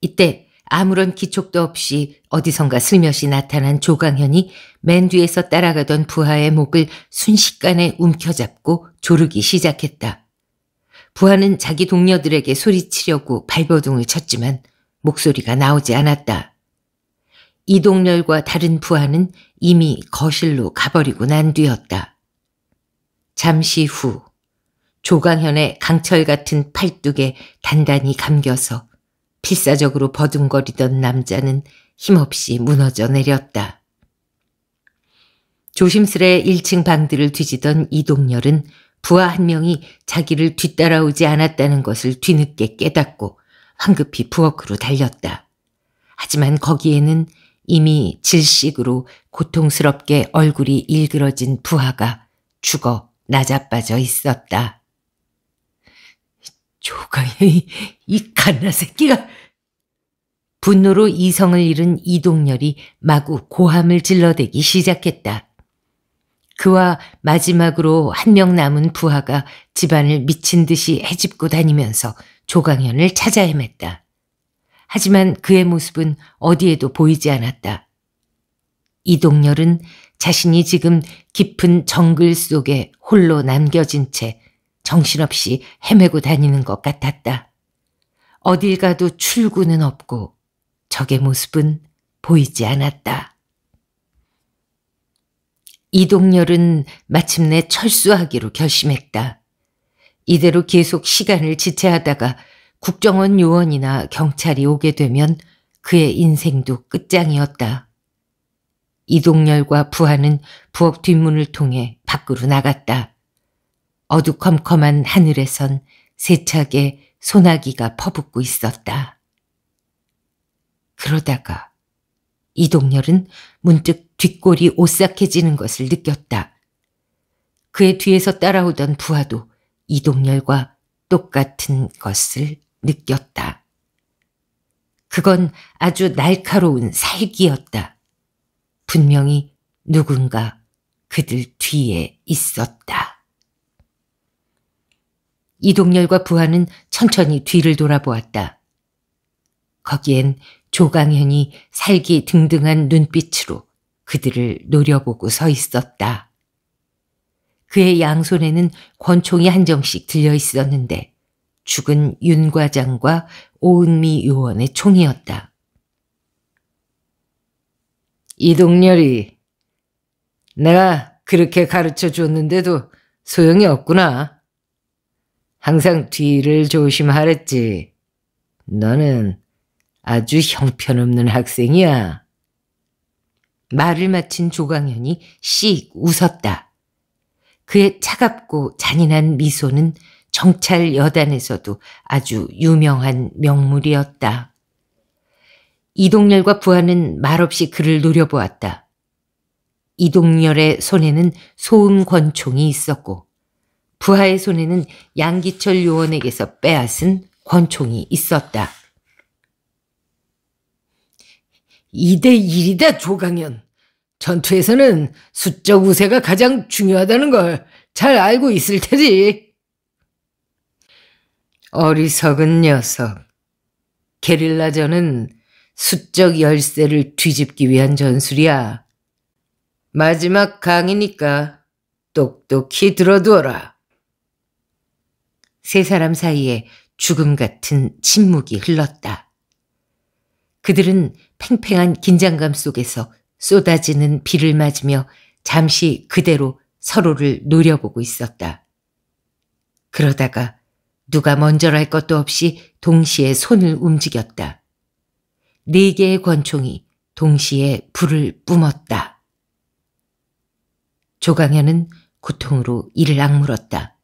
Speaker 1: 이때 아무런 기촉도 없이 어디선가 슬며시 나타난 조강현이 맨 뒤에서 따라가던 부하의 목을 순식간에 움켜잡고 조르기 시작했다. 부하는 자기 동료들에게 소리치려고 발버둥을 쳤지만 목소리가 나오지 않았다. 이동렬과 다른 부하는 이미 거실로 가버리고 난 뒤였다. 잠시 후 조강현의 강철 같은 팔뚝에 단단히 감겨서 필사적으로 버둥거리던 남자는 힘없이 무너져 내렸다. 조심스레 1층 방들을 뒤지던 이동렬은 부하 한 명이 자기를 뒤따라오지 않았다는 것을 뒤늦게 깨닫고 황급히 부엌으로 달렸다. 하지만 거기에는 이미 질식으로 고통스럽게 얼굴이 일그러진 부하가 죽어 낮아빠져 있었다. 조강의 이 갓나 새끼가 분노로 이성을 잃은 이동열이 마구 고함을 질러대기 시작했다. 그와 마지막으로 한 명 남은 부하가 집안을 미친 듯이 헤집고 다니면서 조강현을 찾아 헤맸다. 하지만 그의 모습은 어디에도 보이지 않았다. 이동열은 자신이 지금 깊은 정글 속에 홀로 남겨진 채 정신없이 헤매고 다니는 것 같았다. 어딜 가도 출구는 없고 적의 모습은 보이지 않았다. 이동열은 마침내 철수하기로 결심했다. 이대로 계속 시간을 지체하다가 국정원 요원이나 경찰이 오게 되면 그의 인생도 끝장이었다. 이동열과 부하는 부엌 뒷문을 통해 밖으로 나갔다. 어두컴컴한 하늘에선 세차게 소나기가 퍼붓고 있었다. 그러다가 이동열은 문득 뒷골이 오싹해지는 것을 느꼈다. 그의 뒤에서 따라오던 부하도 이동열과 똑같은 것을 느꼈다. 그건 아주 날카로운 살기였다. 분명히 누군가 그들 뒤에 있었다. 이동열과 부하는 천천히 뒤를 돌아보았다. 거기엔 조강현이 살기 등등한 눈빛으로 그들을 노려보고 서 있었다. 그의 양손에는 권총이 한 정씩 들려 있었는데 죽은 윤 과장과 오은미 요원의 총이었다. 이동렬이 내가 그렇게 가르쳐 줬는데도 소용이 없구나. 항상 뒤를 조심하랬지. 너는 아주 형편없는 학생이야. 말을 마친 조강현이 씩 웃었다. 그의 차갑고 잔인한 미소는 정찰 여단에서도 아주 유명한 명물이었다. 이동열과 부하는 말없이 그를 노려보았다. 이동열의 손에는 소음 권총이 있었고 부하의 손에는 양기철 요원에게서 빼앗은 권총이 있었다. 2대1이다, 조강현. 전투에서는 수적 우세가 가장 중요하다는 걸 잘 알고 있을 테지. 어리석은 녀석. 게릴라전은 수적 열쇠를 뒤집기 위한 전술이야. 마지막 강이니까 똑똑히 들어두어라. 세 사람 사이에 죽음 같은 침묵이 흘렀다. 그들은 팽팽한 긴장감 속에서 쏟아지는 비를 맞으며 잠시 그대로 서로를 노려보고 있었다. 그러다가 누가 먼저랄 것도 없이 동시에 손을 움직였다. 네 개의 권총이 동시에 불을 뿜었다. 조강현은 고통으로 이를 악물었다.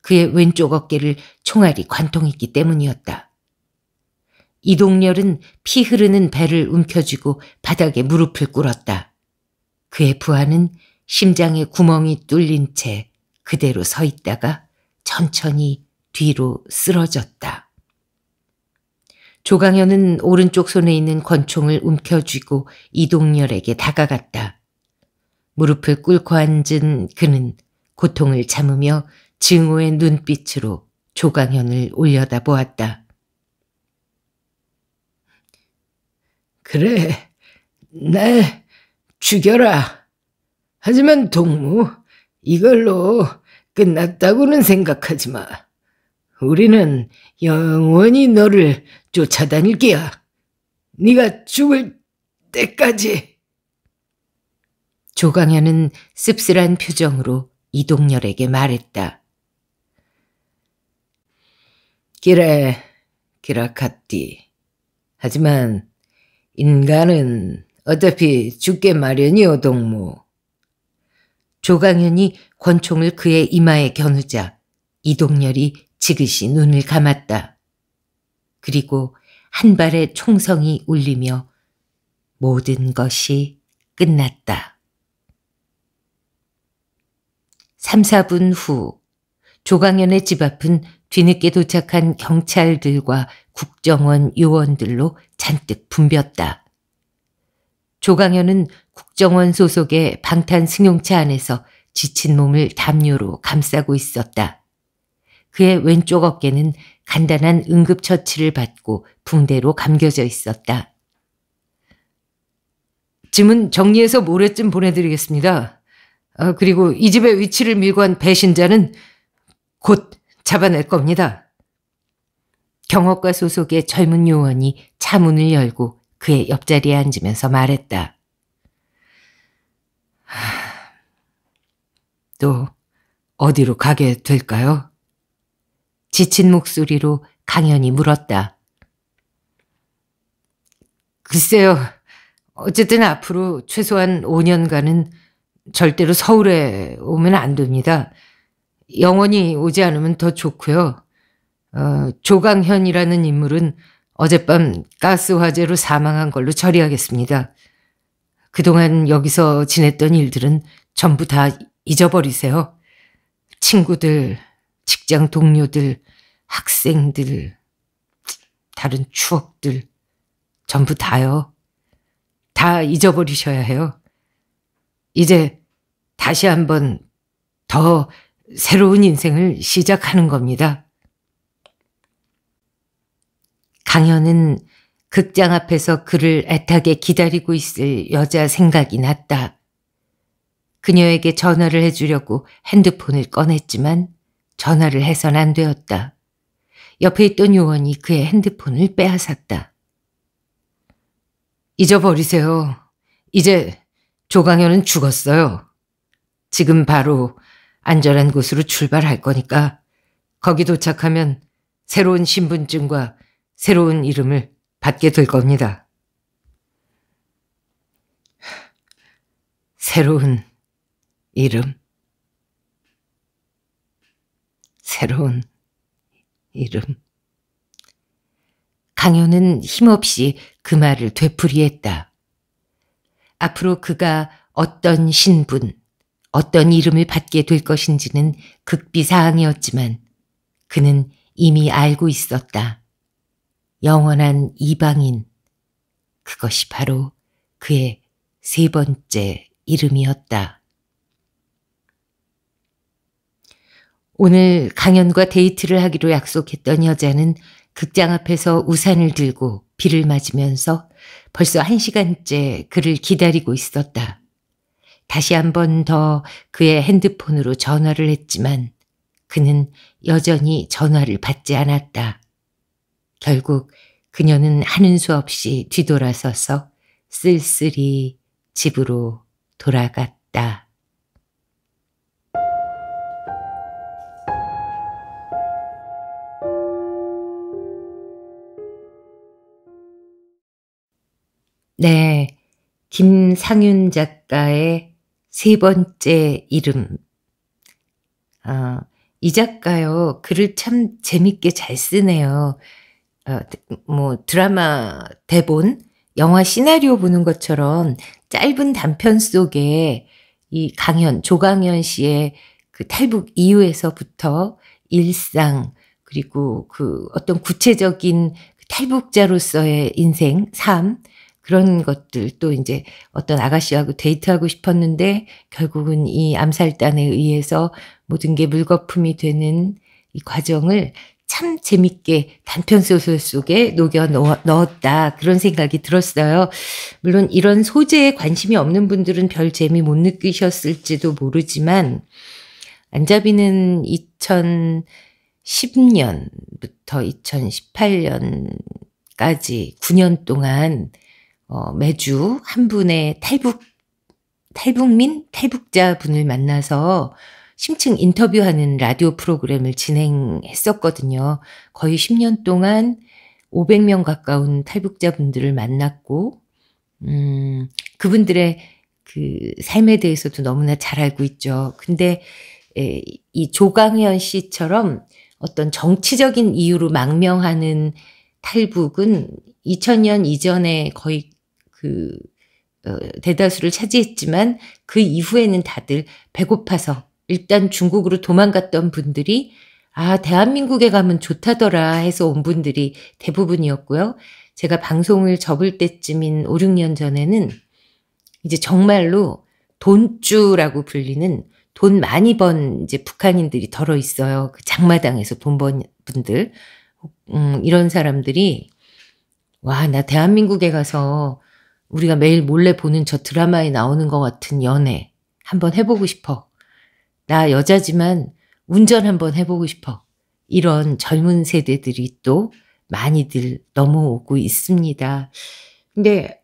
Speaker 1: 그의 왼쪽 어깨를 총알이 관통했기 때문이었다. 이동렬은 피 흐르는 배를 움켜쥐고 바닥에 무릎을 꿇었다. 그의 부하는 심장에 구멍이 뚫린 채 그대로 서 있다가 천천히 뒤로 쓰러졌다. 조강현은 오른쪽 손에 있는 권총을 움켜쥐고 이동렬에게 다가갔다. 무릎을 꿇고 앉은 그는 고통을 참으며 증오의 눈빛으로 조강현을 올려다보았다. 그래, 날 네, 죽여라. 하지만 동무, 이걸로 끝났다고는 생각하지 마. 우리는 영원히 너를 쫓아다닐 게야. 네가 죽을 때까지. 조강현은 씁쓸한 표정으로 이동열에게 말했다. 기래, 기라카띠. 하지만 인간은 어차피 죽게 마련이오 동무. 조강현이 권총을 그의 이마에 겨누자 이동열이 지그시 눈을 감았다. 그리고 한 발의 총성이 울리며 모든 것이 끝났다. 3, 4분 후 조강현의 집 앞은 뒤늦게 도착한 경찰들과 국정원 요원들로 잔뜩 붐볐다. 조강현은 국정원 소속의 방탄 승용차 안에서 지친 몸을 담요로 감싸고 있었다. 그의 왼쪽 어깨는 간단한 응급처치를 받고 붕대로 감겨져 있었다. 짐은 정리해서 모레쯤 보내드리겠습니다. 아, 그리고 이 집의 위치를 밀고 한 배신자는 곧 잡아낼 겁니다. 경호과 소속의 젊은 요원이 차문을 열고 그의 옆자리에 앉으면서 말했다. 하... 또 어디로 가게 될까요? 지친 목소리로 강연이 물었다. 글쎄요. 어쨌든 앞으로 최소한 5년간은 절대로 서울에 오면 안 됩니다. 영원히 오지 않으면 더 좋고요. 어, 조강현이라는 인물은 어젯밤 가스 화재로 사망한 걸로 처리하겠습니다. 그동안 여기서 지냈던 일들은 전부 다 잊어버리세요. 친구들, 직장 동료들, 학생들, 다른 추억들, 전부 다요. 다 잊어버리셔야 해요. 이제 다시 한번 더 새로운 인생을 시작하는 겁니다. 강현은 극장 앞에서 그를 애타게 기다리고 있을 여자 생각이 났다. 그녀에게 전화를 해주려고 핸드폰을 꺼냈지만 전화를 해선 안 되었다. 옆에 있던 요원이 그의 핸드폰을 빼앗았다. 잊어버리세요. 이제 조강현은 죽었어요. 지금 바로 안전한 곳으로 출발할 거니까 거기 도착하면 새로운 신분증과 새로운 이름을 받게 될 겁니다. 새로운 이름. 새로운 이름. 강효는 힘없이 그 말을 되풀이했다. 앞으로 그가 어떤 신분, 어떤 이름을 받게 될 것인지는 극비사항이었지만 그는 이미 알고 있었다. 영원한 이방인. 그것이 바로 그의 세 번째 이름이었다. 오늘 강연과 데이트를 하기로 약속했던 여자는 극장 앞에서 우산을 들고 비를 맞으면서 벌써 한 시간째 그를 기다리고 있었다. 다시 한 번 더 그의 핸드폰으로 전화를 했지만 그는 여전히 전화를 받지 않았다. 결국 그녀는 하는 수 없이 뒤돌아서서 쓸쓸히 집으로 돌아갔다. 네. 김상윤 작가의 세 번째 이름. 어, 이 작가요, 글을 참 재밌게 잘 쓰네요. 어, 뭐, 드라마, 대본, 영화 시나리오 보는 것처럼 짧은 단편 속에 이 강연, 조강현 씨의 그 탈북 이후에서부터 일상, 그리고 그 어떤 구체적인 그 탈북자로서의 인생, 삶, 그런 것들 또 이제 어떤 아가씨하고 데이트하고 싶었는데 결국은 이 암살단에 의해서 모든 게 물거품이 되는 이 과정을 참 재밌게 단편소설 속에 녹여 넣었다. 그런 생각이 들었어요. 물론 이런 소재에 관심이 없는 분들은 별 재미 못 느끼셨을지도 모르지만, 안자비는 2010년부터 2018년까지 9년 동안 어, 매주 한 분의 탈북, 탈북민, 탈북자 분을 만나서 심층 인터뷰하는 라디오 프로그램을 진행했었거든요. 거의 10년 동안 500명 가까운 탈북자분들을 만났고, 음, 그분들의 그 삶에 대해서도 너무나 잘 알고 있죠. 근데 에, 이 조강현 씨처럼 어떤 정치적인 이유로 망명하는 탈북은 2000년 이전에 거의 그 어, 대다수를 차지했지만 그 이후에는 다들 배고파서 일단 중국으로 도망갔던 분들이 아, 대한민국에 가면 좋다더라 해서 온 분들이 대부분이었고요. 제가 방송을 접을 때쯤인 5, 6년 전에는 이제 정말로 돈주라고 불리는 돈 많이 번 이제 북한인들이 덜어 있어요. 그 장마당에서 돈 번 분들. 음, 이런 사람들이 와, 나 대한민국에 가서 우리가 매일 몰래 보는 저 드라마에 나오는 것 같은 연애 한번 해보고 싶어. 나 여자지만 운전 한번 해보고 싶어. 이런 젊은 세대들이 또 많이들 넘어오고 있습니다. 근데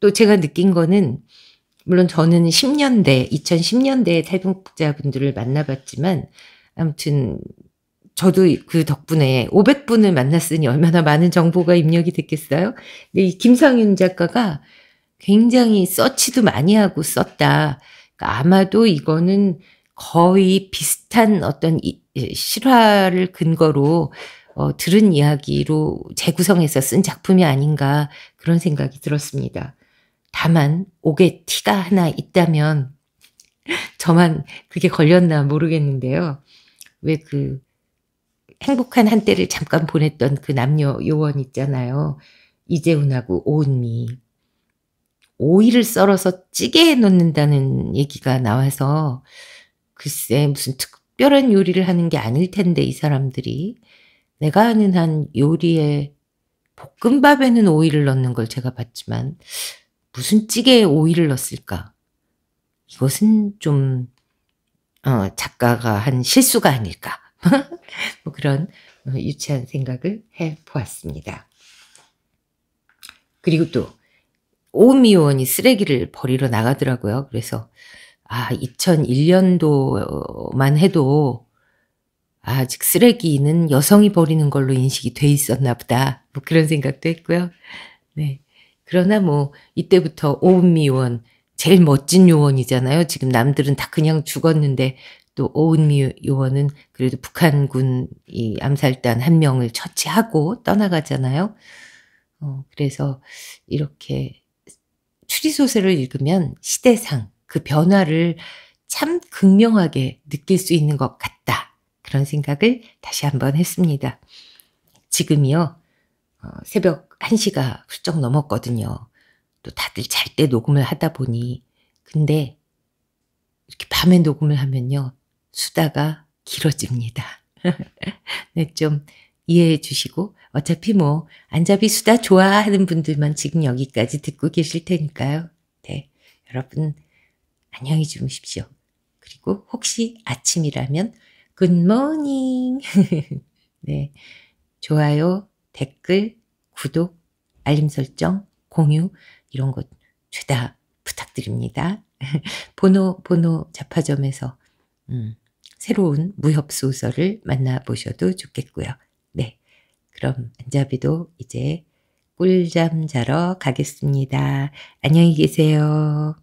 Speaker 1: 또 제가 느낀 거는 물론 저는 10년대, 2010년대에 탈북자분들을 만나봤지만 아무튼 저도 그 덕분에 500분을 만났으니 얼마나 많은 정보가 입력이 됐겠어요. 근데 이 김상윤 작가가 굉장히 서치도 많이 하고 썼다. 그러니까 아마도 이거는 거의 비슷한 어떤 실화를 근거로 어, 들은 이야기로 재구성해서 쓴 작품이 아닌가 그런 생각이 들었습니다. 다만 옥에 티가 하나 있다면 저만 그게 걸렸나 모르겠는데요. 왜 그 행복한 한때를 잠깐 보냈던 그 남녀 요원 있잖아요. 이재훈하고 오은미 오이를 썰어서 찌개에 넣는다는 얘기가 나와서 글쎄 무슨 특별한 요리를 하는 게 아닐 텐데 이 사람들이 내가 아는 한 요리에 볶음밥에는 오이를 넣는 걸 제가 봤지만 무슨 찌개에 오이를 넣었을까? 이것은 좀 어, 작가가 한 실수가 아닐까? 뭐 그런 어, 유치한 생각을 해 보았습니다. 그리고 또 오미원이 쓰레기를 버리러 나가더라고요. 그래서 아 2001년도만 해도 아직 쓰레기는 여성이 버리는 걸로 인식이 돼 있었나 보다. 뭐 그런 생각도 했고요. 네. 그러나 뭐 이때부터 오은미원 제일 멋진 요원이잖아요. 지금 남들은 다 그냥 죽었는데 또 오은미 요원은 그래도 북한군 이 암살단 한 명을 처치하고 떠나가잖아요. 어, 그래서 이렇게 추리소설을 읽으면 시대상 그 변화를 참 극명하게 느낄 수 있는 것 같다. 그런 생각을 다시 한번 했습니다. 지금이요, 어, 새벽 1시가 훌쩍 넘었거든요. 또 다들 잘 때 녹음을 하다 보니. 근데 이렇게 밤에 녹음을 하면요, 수다가 길어집니다. 네, 좀 이해해 주시고 어차피 뭐 안잡이 수다 좋아하는 분들만 지금 여기까지 듣고 계실 테니까요. 네. 여러분 안녕히 주무십시오. 그리고 혹시 아침이라면 굿모닝. 네. 좋아요, 댓글, 구독, 알림 설정, 공유 이런 것 죄다 부탁드립니다. 번호 번호 잡화점에서 음, 새로운 무협 소설을 만나보셔도 좋겠고요. 그럼 안잡이도 이제 꿀잠 자러 가겠습니다. 안녕히 계세요.